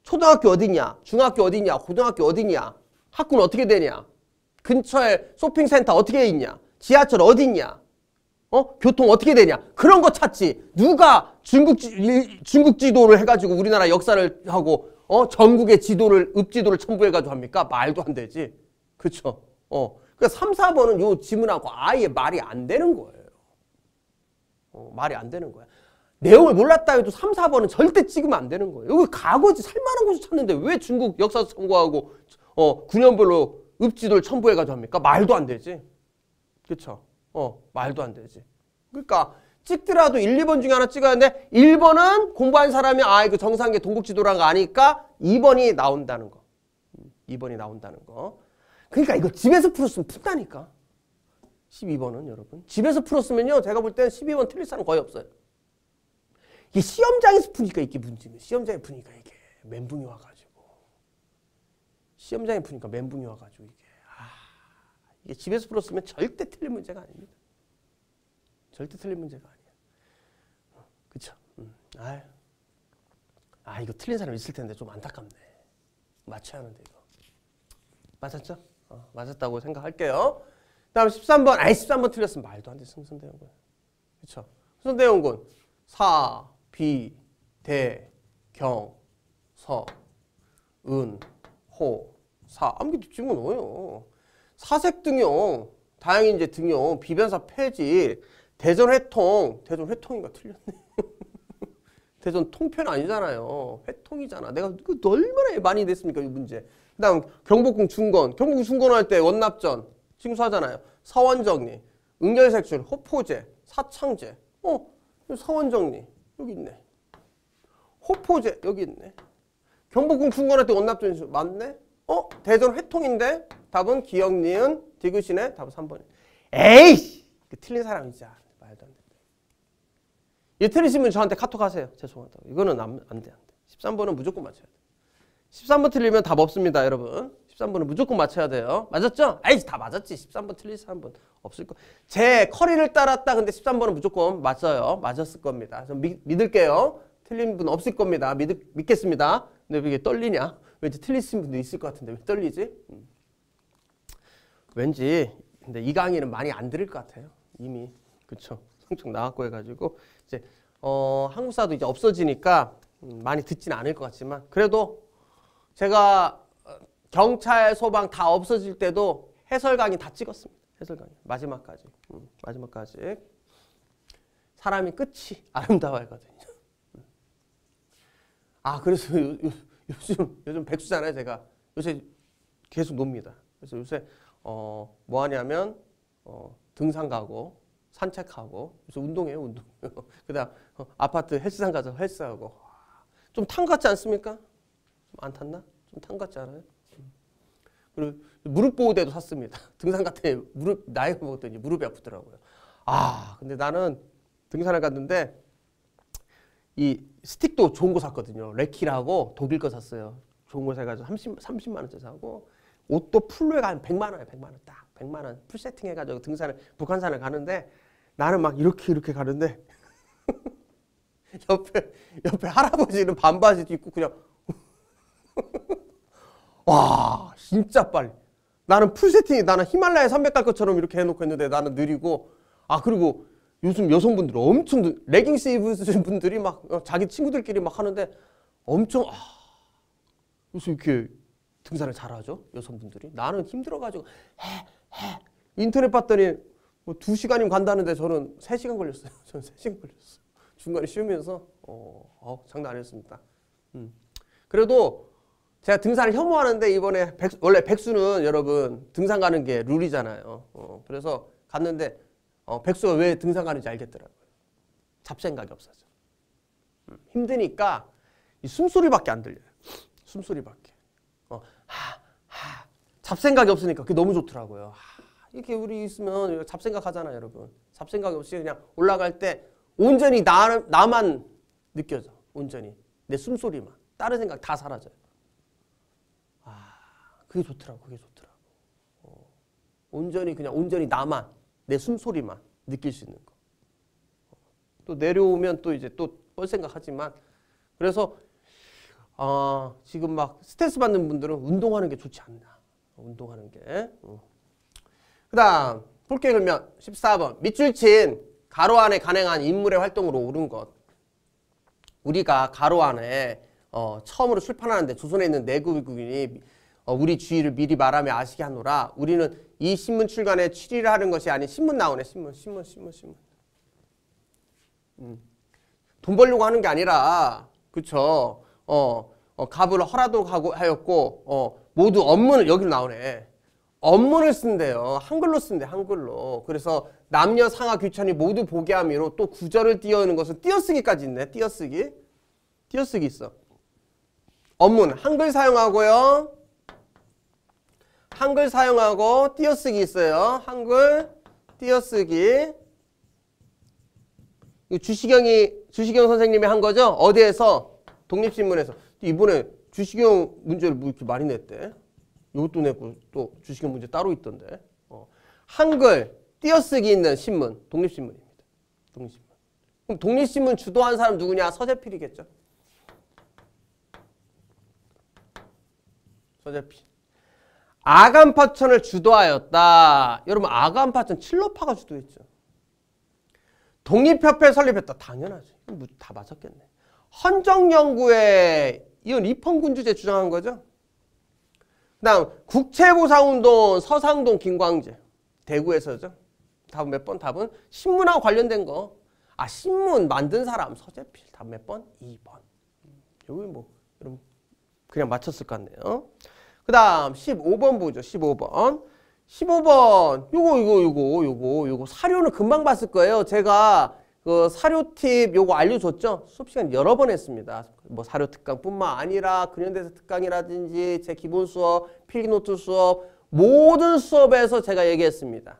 초등학교 어디냐? 중학교 어디냐? 고등학교 어디냐? 학군 어떻게 되냐? 근처에 쇼핑센터 어떻게 있냐? 지하철 어디냐? 있 어? 교통 어떻게 되냐? 그런 거 찾지. 누가 중국, 지, 중국 지도를 해가지고 우리나라 역사를 하고, 어? 전국의 지도를, 읍지도를 첨부해가지고 합니까? 말도 안 되지. 그쵸? 어. 그러니까 3, 4번은 요 지문하고 아예 말이 안 되는 거예요. 어, 말이 안 되는 거야. 내용을 몰랐다 해도 3, 4번은 절대 찍으면 안 되는 거예요. 여기 과거지 살만한 곳을 찾는데 왜 중국 역사 서참고하고 어, 9년별로 읍지도를 첨부해가지고 합니까? 말도 안 되지. 그쵸? 어, 말도 안 되지. 그러니까 찍더라도 1, 2번 중에 하나 찍어야 하는데 1번은 공부한 사람이 아, 이거 정상계 동국지도라는 거 아니까 2번이 나온다는 거. 2번이 나온다는 거. 그러니까 이거 집에서 풀었으면 푼다니까. 12번은 여러분. 집에서 풀었으면요. 제가 볼때 12번 틀릴 사람 거의 없어요. 이게 시험장에서 푸니까 이게 문제예요. 시험장에 푸니까 이게 멘붕이 와가지고. 시험장에 푸니까 멘붕이 와가지고 이게. 이게 집에서 풀었으면 절대 틀린 문제가 아닙니다. 절대 틀린 문제가 아니에요. 어, 그쵸? 음, 아 이거 틀린 사람 있을 텐데 좀 안타깝네. 맞춰야 하는데, 이거. 맞았죠? 어, 맞았다고 생각할게요. 다음 13번. 아이, 13번 틀렸으면 말도 안 돼, 승선대원군. 그쵸? 승선대원군. 사, 비, 대, 경, 서, 은, 호, 사. 아무리 뒷집어 넣어요. 사색 등용, 다행히 이제 등용, 비변사 폐지, 대전 회통, 대전 회통인가 틀렸네. 대전 통편 아니잖아요. 회통이잖아. 내가 그 얼마나 많이 냈습니까, 이 문제. 그 다음 경복궁 중건, 경복궁 중건 할때 원납전, 징수하잖아요. 서원정리, 응결색출, 호포제, 사창제. 어, 서원정리, 여기 있네. 호포제, 여기 있네. 경복궁 중건할 때 원납전 맞네? 어? 대전 회통인데? 답은 기역 니은, 디귿이네. 답은 3번이네. 에이! 그 틀린 사람 이자 말도 안 돼. 이 틀리시면 저한테 카톡 하세요. 죄송하다고. 이거는 안, 안 돼, 안 돼. 13번은 무조건 맞춰야 돼. 13번 틀리면 답 없습니다, 여러분. 13번은 무조건 맞춰야 돼요. 맞았죠? 아이, 다 맞았지. 13번 틀린 사람 없을 거. 제 커리를 따랐다. 근데 13번은 무조건 맞아요. 맞았을 겁니다. 전 믿, 믿을게요. 틀린 분 없을 겁니다. 믿, 믿겠습니다. 근데 왜 이게 떨리냐? 왠지 틀리신 분도 있을 것 같은데 왜 떨리지? 음. 왠지 근데 이 강의는 많이 안 들을 것 같아요. 이미 그쵸 성적 나왔고 해가지고 이제 어, 한국사도 이제 없어지니까 음, 많이 듣진 않을 것 같지만 그래도 제가 어, 경찰 소방 다 없어질 때도 해설 강의 다 찍었습니다. 해설 강의 마지막까지 음, 마지막까지 사람이 끝이 아름다워하거든요. 음. 아 그래서 요, 요, 요즘 요즘 백수잖아요 제가 요새 계속 놉니다. 그래서 요새 어, 뭐 하냐면 어, 등산 가고 산책하고 그래서 운동해요 운동 그다음 어, 아파트 헬스장 가서 헬스하고 좀탄 같지 않습니까? 좀안 탔나? 좀탄 같지 않아요? 그리고 무릎 보호대도 샀습니다 등산 같은 무릎 나이 먹었더니 무릎이 아프더라고요 아 근데 나는 등산을 갔는데 이 스틱도 좋은 거 샀거든요 레키라고 독일 거 샀어요 좋은 거 사가지고 30, 30만 원짜리 사고 옷도 풀로해 가면 100만 원에 100만 원딱 100만 원 풀세팅 해가지고 등산을 북한산을 가는데 나는 막 이렇게 이렇게 가는데 옆에 옆에 할아버지는 반바지도 입고 그냥 와 진짜 빨리 나는 풀세팅이 나는 히말라야 산맥 갈 것처럼 이렇게 해놓고 했는데 나는 느리고 아 그리고 요즘 여성분들 엄청 레깅스 입으신 분들이 막 자기 친구들끼리 막 하는데 엄청 아요새 이렇게 등산을 잘하죠 여성분들이 나는 힘들어가지고 해해 인터넷 봤더니 뭐 2시간이면 간다는데 저는 3시간 걸렸어요 저는 3시간 걸렸어 중간에 쉬면서 어, 어 장난 아니었습니다 음. 그래도 제가 등산을 혐오하는데 이번에 백 원래 백수는 여러분 등산 가는 게 룰이잖아요 어, 그래서 갔는데 어, 백수가 왜 등산 가는지 알겠더라고요 잡생각이 없어져 음, 힘드니까 이 숨소리밖에 안 들려요 숨소리밖에 어, 하, 하. 잡생각이 없으니까 그게 너무 좋더라고요. 하, 이렇게 우리 있으면 잡생각 하잖아요, 여러분. 잡생각 없이 그냥 올라갈 때 온전히 나, 나만 느껴져. 온전히. 내 숨소리만. 다른 생각 다 사라져요. 아, 그게 좋더라고, 그게 좋더라고. 어, 온전히 그냥 온전히 나만, 내 숨소리만 느낄 수 있는 거. 어, 또 내려오면 또 이제 또뻘 생각하지만 그래서 어, 지금 막 스트레스 받는 분들은 운동하는 게 좋지 않나. 운동하는 게. 어. 그 다음 볼게 그러면 14번 밑줄 친 가로 안에 간행한 인물의 활동으로 옳은 것. 우리가 가로 안에 어, 처음으로 출판하는데 조선에 있는 내국인이 어, 우리 주의를 미리 말하며 아시게 하노라. 우리는 이 신문 출간에 취리를 하는 것이 아닌 신문 나오네. 신문, 신문, 신문, 신문. 음. 돈 벌려고 하는 게 아니라 그쵸. 어, 어, 갑을 허라도록 하였고 어, 모두 업문을 여기로 나오네. 업문을 쓴대요. 한글로 쓴대 한글로. 그래서 남녀 상하 귀천이 모두 보게 함이로 또 구절을 띄어는 것은 띄어쓰기까지 있네. 띄어쓰기. 띄어쓰기 있어. 업문 한글 사용하고요. 한글 사용하고 띄어쓰기 있어요. 한글 띄어쓰기. 주시경이 주시경 선생님이 한 거죠? 어디에서? 독립신문에서. 이번에 주식형 문제를 뭐 이렇게 많이 냈대. 이것도 냈고 또 주식형 문제 따로 있던데. 어. 한글 띄어쓰기 있는 신문 독립신문입니다. 독립신문. 그럼 독립신문 주도한 사람 누구냐? 서재필이겠죠. 서재필. 아간파천을 주도하였다. 여러분 아간파천 칠로파가 주도했죠. 독립협회 설립했다. 당연하죠. 뭐 다 맞았겠네. 헌정연구회 이건 입헌군주제 주장한 거죠. 그 다음 국채보상운동 서상동 김광재 대구에서죠. 답은 몇 번? 답은 신문하고 관련된 거. 아 신문 만든 사람 서재필 답 몇 번? 2번. 여기 뭐 여러분 그냥 맞췄을 것 같네요. 그 다음 15번 보죠. 15번. 15번 요거 요거 요거 요거 요거 사료는 금방 봤을 거예요. 제가 그 사료 팁 요거 알려줬죠? 수업 시간 여러 번 했습니다. 뭐 사료 특강뿐만 아니라 근현대사 특강이라든지 제 기본 수업, 필기노트 수업 모든 수업에서 제가 얘기했습니다.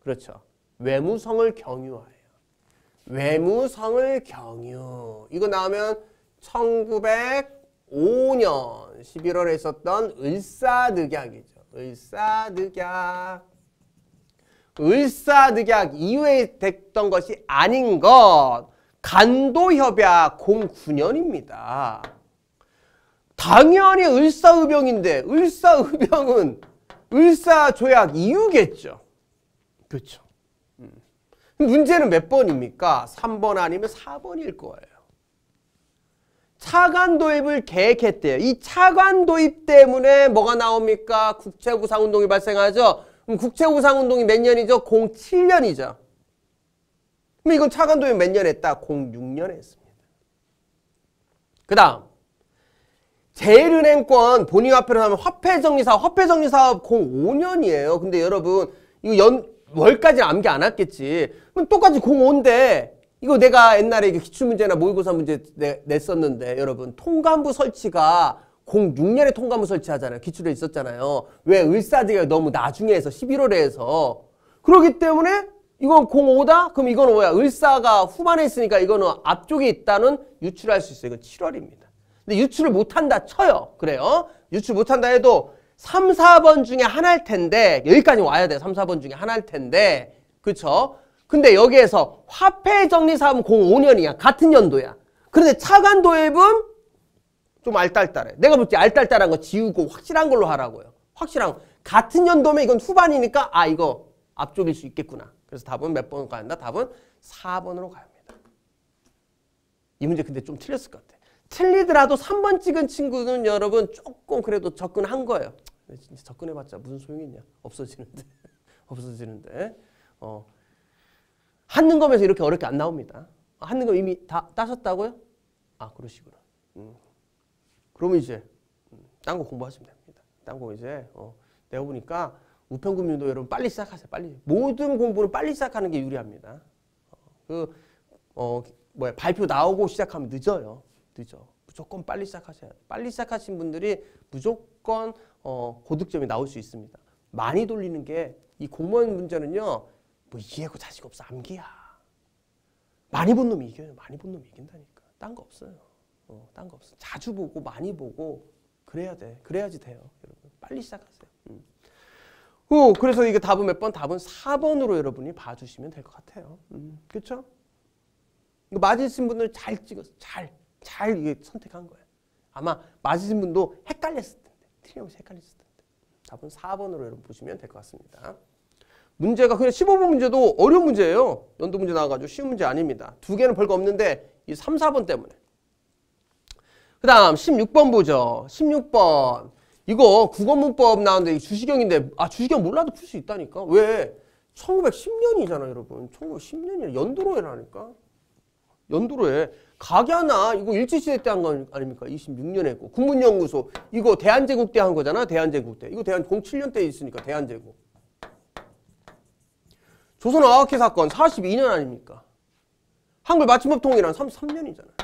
그렇죠. 외무성을 경유하여. 외무성을 경유. 이거 나오면 1905년 11월에 있었던 을사늑약이죠. 을사늑약. 을사늑약 이후에 됐던 것이 아닌 것 간도협약 09년입니다. 당연히 을사의병인데 을사의병은 을사조약 이후겠죠. 그렇죠. 음. 문제는 몇 번입니까? 3번 아니면 4번일 거예요. 차관 도입을 계획했대요. 이 차관 도입 때문에 뭐가 나옵니까? 국채구상운동이 발생하죠. 그럼 국채 우상 운동이 몇 년이죠? 07년이죠. 그럼 이건 차관도에 몇년 했다? 06년에 했습니다. 그 다음 제일은행권 본인화폐로 하면 화폐정리사업, 화폐정리사업 05년이에요. 근데 여러분 이거 연 월까지는 암기 안 왔겠지. 그럼 똑같이 05인데 이거 내가 옛날에 기출문제나 모의고사 문제 내, 냈었는데 여러분 통관부 설치가 06년에 통과문 설치하잖아요. 기출에 있었잖아요. 왜? 을사지가 너무 나중에 해서 11월에 해서 그렇기 때문에 이건 05다? 그럼 이건 뭐야? 을사가 후반에 있으니까 이거는 앞쪽에 있다는 유출할 수 있어요. 이건 7월입니다. 근데 유출을 못한다 쳐요. 그래요. 유출 못한다 해도 3, 4번 중에 하나일 텐데 여기까지 와야 돼. 3, 4번 중에 하나일 텐데 그쵸? 근데 여기에서 화폐 정리 사업 은 05년이야. 같은 연도야. 그런데 차관 도입은 좀 알딸딸해. 내가 볼 때 알딸딸한 거 지우고 확실한 걸로 하라고요. 확실한 같은 연도면 이건 후반이니까 아 이거 앞쪽일 수 있겠구나. 그래서 답은 몇번 가는다? 답은 4번으로 갑니다. 이 문제 근데 좀 틀렸을 것 같아. 틀리더라도 3번 찍은 친구는 여러분 조금 그래도 접근한 거예요. 진짜 접근해봤자 무슨 소용이 있냐. 없어지는데. 없어지는데. 어. 하는 거면서 이렇게 어렵게 안 나옵니다. 하는 아, 거 이미 다 따셨다고요? 아 그러시구나. 음. 그러면 이제 딴 거 공부하시면 됩니다. 딴 거 이제 어, 내가 보니까 우편금 유도 여러분 빨리 시작하세요. 빨리 모든 공부를 빨리 시작하는 게 유리합니다. 어, 그 어, 뭐야 발표 나오고 시작하면 늦어요. 늦어. 무조건 빨리 시작하셔요 빨리 시작하신 분들이 무조건 어, 고득점이 나올 수 있습니다. 많이 돌리는 게 이 공무원 문제는요. 뭐 이해고 자식 없어 암기야. 많이 본 놈이 이겨요. 많이 본 놈이 이긴다니까. 딴 거 없어요. 어, 딴 거 없어. 자주 보고 많이 보고 그래야 돼. 그래야지 돼요. 여러분. 빨리 시작하세요. 음. 오, 그래서 이게 답은 몇 번? 답은 4번으로 여러분이 봐주시면 될 것 같아요. 음, 그렇죠? 맞으신 분들 잘 찍었어. 잘, 잘 이게 선택한 거예요. 아마 맞으신 분도 헷갈렸을 텐데. 틀림없이 헷갈렸을 텐데. 답은 4번으로 여러분 보시면 될 것 같습니다. 문제가 그냥 15번 문제도 어려운 문제예요. 연도 문제 나와가지고 쉬운 문제 아닙니다. 두 개는 별거 없는데 이 3, 4번 때문에. 그 다음 16번 보죠. 16번. 이거 국어문법 나왔는데 주시경인데 아 주시경 몰라도 풀 수 있다니까. 왜? 1910년이잖아 여러분. 1910년이야. 연도로해라니까. 연도로해. 가야나 이거 일제시대 때 한 거 아닙니까? 26년에 했고. 국문연구소. 이거 대한제국 때 한 거잖아. 대한제국 때. 이거 대한 07년 때 있으니까 대한제국. 조선 어학회 사건 42년 아닙니까? 한글 맞춤법 통일은 33년이잖아요.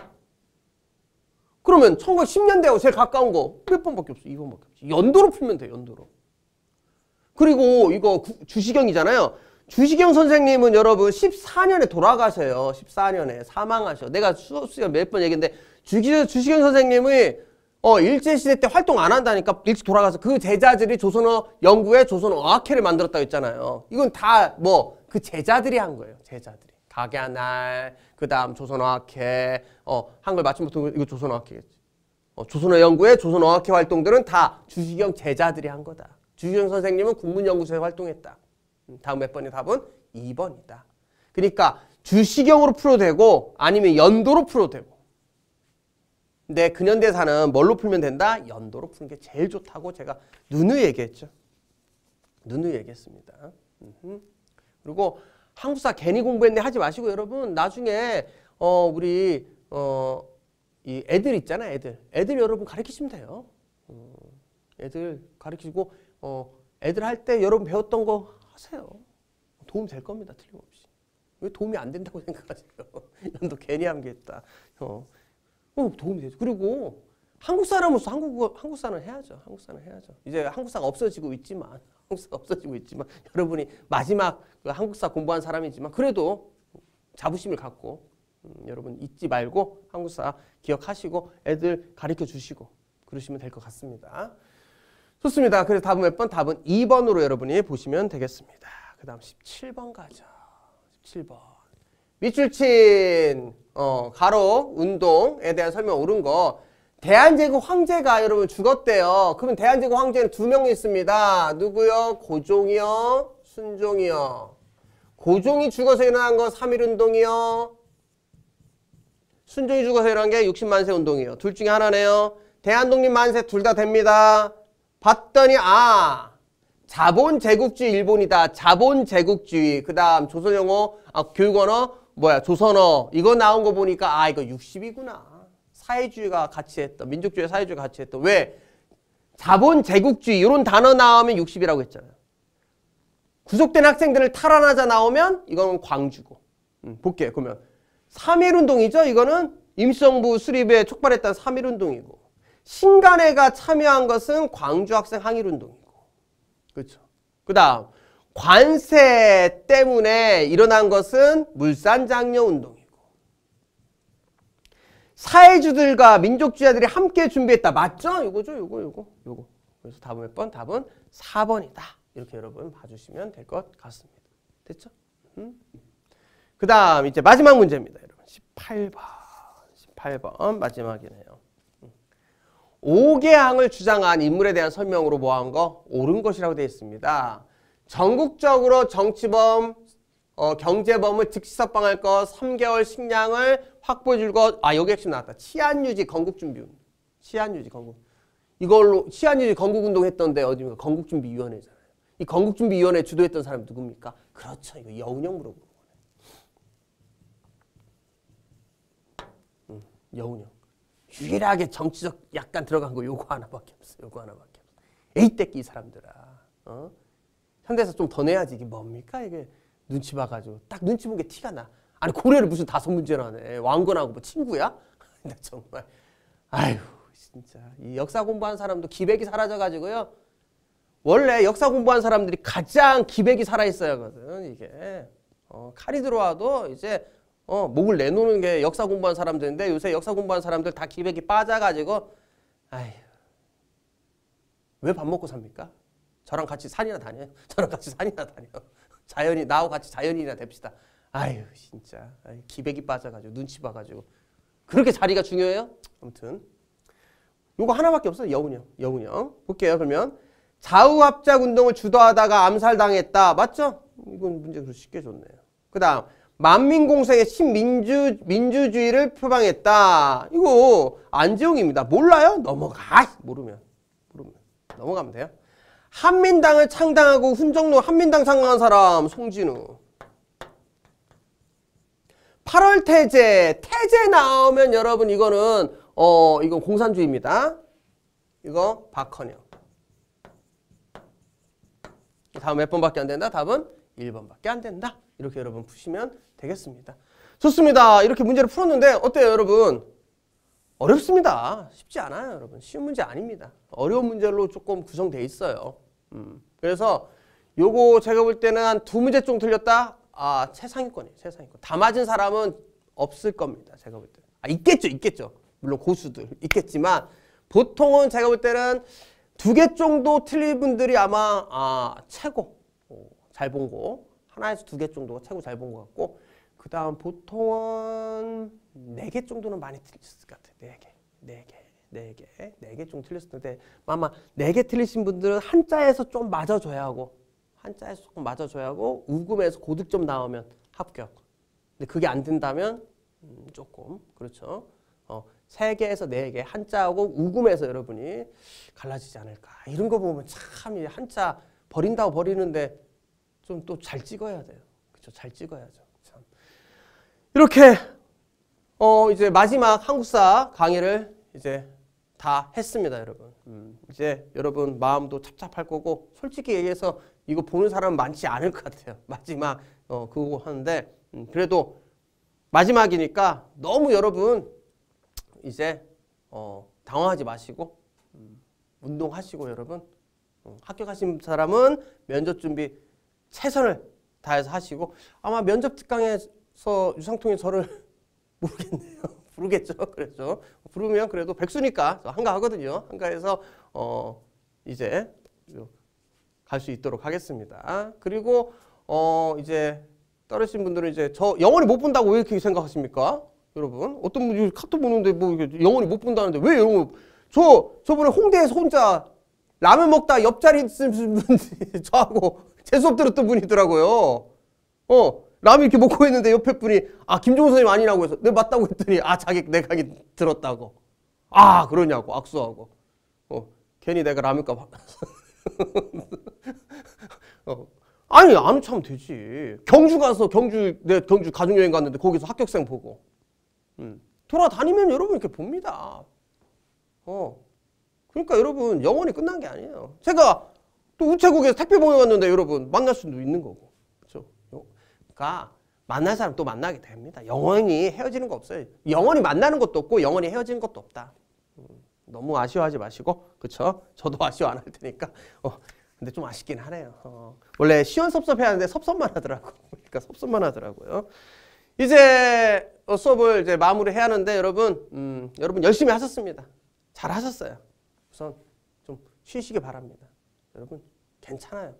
그러면 1910년대하고 제일 가까운 거 몇 번밖에 없어? 2번밖에 없지. 연도로 풀면 돼, 연도로. 그리고 이거 주시경이잖아요. 주시경 선생님은 여러분 14년에 돌아가세요. 14년에 사망하셔. 내가 수업 시간 몇번 얘기했는데 주시경, 선생님이 어, 일제시대 때 활동 안 한다니까 일찍 돌아가서 그 제자들이 조선어 연구에 조선어학회를 만들었다고 했잖아요. 이건 다 뭐 그 제자들이 한 거예요. 제자들이. 가갸날, 그 다음 조선어학회, 어, 한글 맞춤부터 이거 조선어학회겠지. 어, 조선어연구의 조선어학회 활동들은 다 주시경 제자들이 한 거다. 주시경 선생님은 국문연구소에 활동했다. 음, 다음 몇 번의 답은 2번이다. 그러니까 주시경으로 풀어도 되고 아니면 연도로 풀어도 되고 근데 근현대사는 뭘로 풀면 된다? 연도로 푸는 게 제일 좋다고 제가 누누이 얘기했죠. 누누이 얘기했습니다. 그리고 한국사 괜히 공부했네 하지 마시고 여러분 나중에 어 우리 어 이 애들 있잖아 애들 애들 여러분 가르치시면 돼요 어, 애들 가르치고 어 애들 할 때 여러분 배웠던 거 하세요 도움 될 겁니다 틀림없이 왜 도움이 안 된다고 생각하세요 너 괜히 암기했다 어. 어 도움이 되죠 그리고 한국 사람으로서 한국어 한국사는 해야죠 한국사는 해야죠 이제 한국사가 없어지고 있지만 한국사가 없어지고 있지만 여러분이 마지막 그 한국사 공부한 사람이지만 그래도 자부심을 갖고 음, 여러분 잊지 말고 한국사 기억하시고 애들 가르쳐 주시고 그러시면 될 것 같습니다. 좋습니다. 그래서 답은 몇 번? 답은 2번으로 여러분이 보시면 되겠습니다. 그 다음 17번 가죠. 17번. 밑줄 친 어, 가로 운동에 대한 설명 옳은 거 대한제국 황제가 여러분 죽었대요. 그러면 대한제국 황제는 두 명이 있습니다. 누구요? 고종이요. 순종이요. 고종이 죽어서 일어난 거 3.1운동이요. 순종이 죽어서 일어난 게 60만세 운동이요. 둘 중에 하나네요. 대한독립 만세 둘 다 됩니다. 봤더니 아 자본제국주의 일본이다. 자본제국주의. 그 다음 조선영어 아, 교육언어 뭐야 조선어 이거 나온 거 보니까 아 이거 60이구나. 사회주의가 같이 했던 민족주의 사회주의가 같이 했던 왜 자본 제국주의 이런 단어 나오면 60이라고 했잖아요. 구속된 학생들을 탈환하자 나오면 이거는 광주고 음, 볼게요. 그러면 3일운동이죠 이거는 임시정부 수립에 촉발했던 3일운동이고 신간회가 참여한 것은 광주 학생 항일운동이고 그렇죠. 그 다음 관세 때문에 일어난 것은 물산장려운동이에요. 사회주들과 민족주의자들이 함께 준비했다. 맞죠? 이거죠이거이거이거 그래서 답은 몇 번? 답은 4번이다. 이렇게 여러분 봐주시면 될 것 같습니다. 됐죠? 음? 그 다음 이제 마지막 문제입니다. 여러분 18번 18번 마지막이네요. 5개항을 음. 주장한 인물에 대한 설명으로 모아온 거? 옳은 것이라고 되어 있습니다. 전국적으로 정치범, 어, 경제범을 즉시 석방할 것, 3개월 식량을 확보해 줄 것. 아, 여기 핵심 나왔다. 치안 유지 건국 준비. 치안 유지 건국. 이걸로 치안 유지 건국 운동 했던데 어디가 건국 준비 위원회잖아요. 이 건국 준비 위원회 주도했던 사람이 누굽니까? 그렇죠. 이거 여운형 물어보는 거네. 음, 여운형. 유일하게 정치적 약간 들어간 거 요거 하나밖에 없어. 요거 하나밖에 없어. 에이 떼끼 사람들아. 어? 현대에서 좀더 내야지. 이게 뭡니까? 이게 눈치 봐가지고 딱 눈치 본게 티가 나. 아니 고래를 무슨 다섯 문제나 네 왕건하고 뭐 친구야? 나 정말 아휴 진짜 이 역사 공부한 사람도 기백이 사라져가지고요. 원래 역사 공부한 사람들이 가장 기백이 살아있어야 하거든 이게. 어, 칼이 들어와도 이제 어, 목을 내놓는 게 역사 공부한 사람들인데 요새 역사 공부한 사람들 다 기백이 빠져가지고 아휴 왜밥 먹고 삽니까? 저랑 같이 산이나 다녀요. 저랑 같이 산이나 다녀요. 자연이 나하고 같이 자연인이나 됩시다. 아유 진짜 아유, 기백이 빠져가지고 눈치 봐가지고 그렇게 자리가 중요해요? 아무튼 요거 하나밖에 없어 여운형. 여운형. 볼게요. 그러면 좌우합작 운동을 주도하다가 암살당했다. 맞죠? 이건 문제가 쉽게 줬네요. 그 다음 만민공생의 신민주 민주주의를 표방했다. 이거 안재홍입니다. 몰라요? 넘어가. 모르면 모르면 넘어가면 돼요. 한민당을 창당하고 훈정로 한민당 창당한 사람 송진우 8월 태제 태제 나오면 여러분 이거는 어 이건 공산주의입니다 이거 박헌영 다음 몇 번밖에 안 된다 답은 1번밖에 안 된다 이렇게 여러분 푸시면 되겠습니다 좋습니다 이렇게 문제를 풀었는데 어때요 여러분 어렵습니다. 쉽지 않아요, 여러분. 쉬운 문제 아닙니다. 어려운 문제로 조금 구성돼 있어요. 음. 그래서 요거 제가 볼 때는 한 두 문제 좀 틀렸다? 아, 최상위권이에요, 최상위권. 다 맞은 사람은 없을 겁니다, 제가 볼 때는. 아, 있겠죠, 있겠죠. 물론 고수들 있겠지만 보통은 제가 볼 때는 두 개 정도 틀린 분들이 아마 아, 최고 잘 본 거. 하나에서 두 개 정도가 최고 잘본것 같고 그 다음 보통은 네 개 정도는 많이 틀렸을 것 같아요. 네개네개네개네 개 좀 틀렸을 텐데 아마 네 개 틀리신 분들은 한자에서 좀 맞아줘야 하고 한자에서 조금 맞아줘야 하고 우금에서 고득점 나오면 합격. 근데 그게 안 된다면 음, 조금 그렇죠. 어, 세개에서네 개 한자하고 우금에서 여러분이 갈라지지 않을까. 이런 거 보면 참 한자 버린다고 버리는데 좀 또 잘 찍어야 돼요. 그렇죠. 잘 찍어야죠. 이렇게 어 이제 마지막 한국사 강의를 이제 다 했습니다, 여러분. 음, 이제 여러분 마음도 찹찹할 거고 솔직히 얘기해서 이거 보는 사람 많지 않을 것 같아요. 마지막 어, 그거 하는데 음, 그래도 마지막이니까 너무 여러분 이제 어, 당황하지 마시고 음, 운동하시고 여러분 어, 합격하신 사람은 면접 준비 최선을 다해서 하시고 아마 면접 특강에 서 유상통이 저를 모르겠네요. 부르겠죠. 그래서 부르면 그래도 백수니까 한가하거든요. 한가해서 어 이제 갈 수 있도록 하겠습니다. 그리고 어 이제 떨어진 분들은 이제 저 영원히 못 본다고 왜 이렇게 생각하십니까? 여러분 어떤 분이 카톡 보는데 뭐 영원히 못 본다는데 왜 여러분 저 저번에 홍대에서 혼자 라면 먹다 옆자리 있으신 분 저하고 재수없 들었던 분이더라고요. 어 라면 이렇게 먹고 있는데 옆에 분이 아 김종호 선생님 아니라고 해서 내 네, 맞다고 했더니 아 자기 내 강의 들었다고 아 그러냐고 악수하고 어 괜히 내가 라면값 어. 아니 아안참 되지 경주 가서 경주 내 경주 가족여행 갔는데 거기서 합격생 보고 음. 돌아다니면 여러분 이렇게 봅니다 어 그러니까 여러분 영원히 끝난 게 아니에요 제가 또 우체국에서 택배 보내왔는데 여러분 만날 수도 있는 거고 있니까 만날 사람 또 만나게 됩니다. 영원히 헤어지는 거 없어요. 영원히 만나는 것도 없고 영원히 헤어지는 것도 없다. 음, 너무 아쉬워하지 마시고 그쵸? 저도 아쉬워 안 할 테니까 어, 근데 좀 아쉽긴 하네요. 어, 원래 시원섭섭해 하는데 섭섭만 하더라고. 그러니까 섭섭만 하더라고요. 이제 어, 수업을 이제 마무리해야 하는데 여러분 음, 여러분 열심히 하셨습니다. 잘 하셨어요. 우선 좀 쉬시기 바랍니다. 여러분 괜찮아요.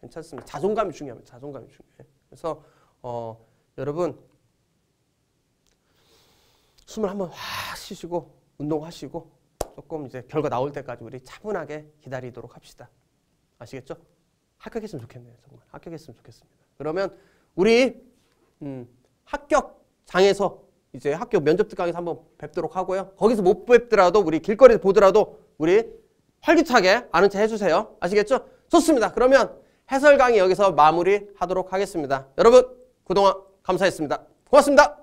괜찮습니다. 자존감이 중요합니다. 자존감이 중요해요. 그래서 어, 여러분 숨을 한번 확 쉬시고 운동하시고 조금 이제 결과 나올 때까지 우리 차분하게 기다리도록 합시다. 아시겠죠? 합격했으면 좋겠네요. 정말 합격했으면 좋겠습니다. 그러면 우리 음, 합격장에서 이제 학교 면접 특강에서 한번 뵙도록 하고요. 거기서 못 뵙더라도 우리 길거리에서 보더라도 우리 활기차게 아는 체 해주세요. 아시겠죠? 좋습니다. 그러면 해설 강의 여기서 마무리하도록 하겠습니다. 여러분 그동안 감사했습니다. 고맙습니다.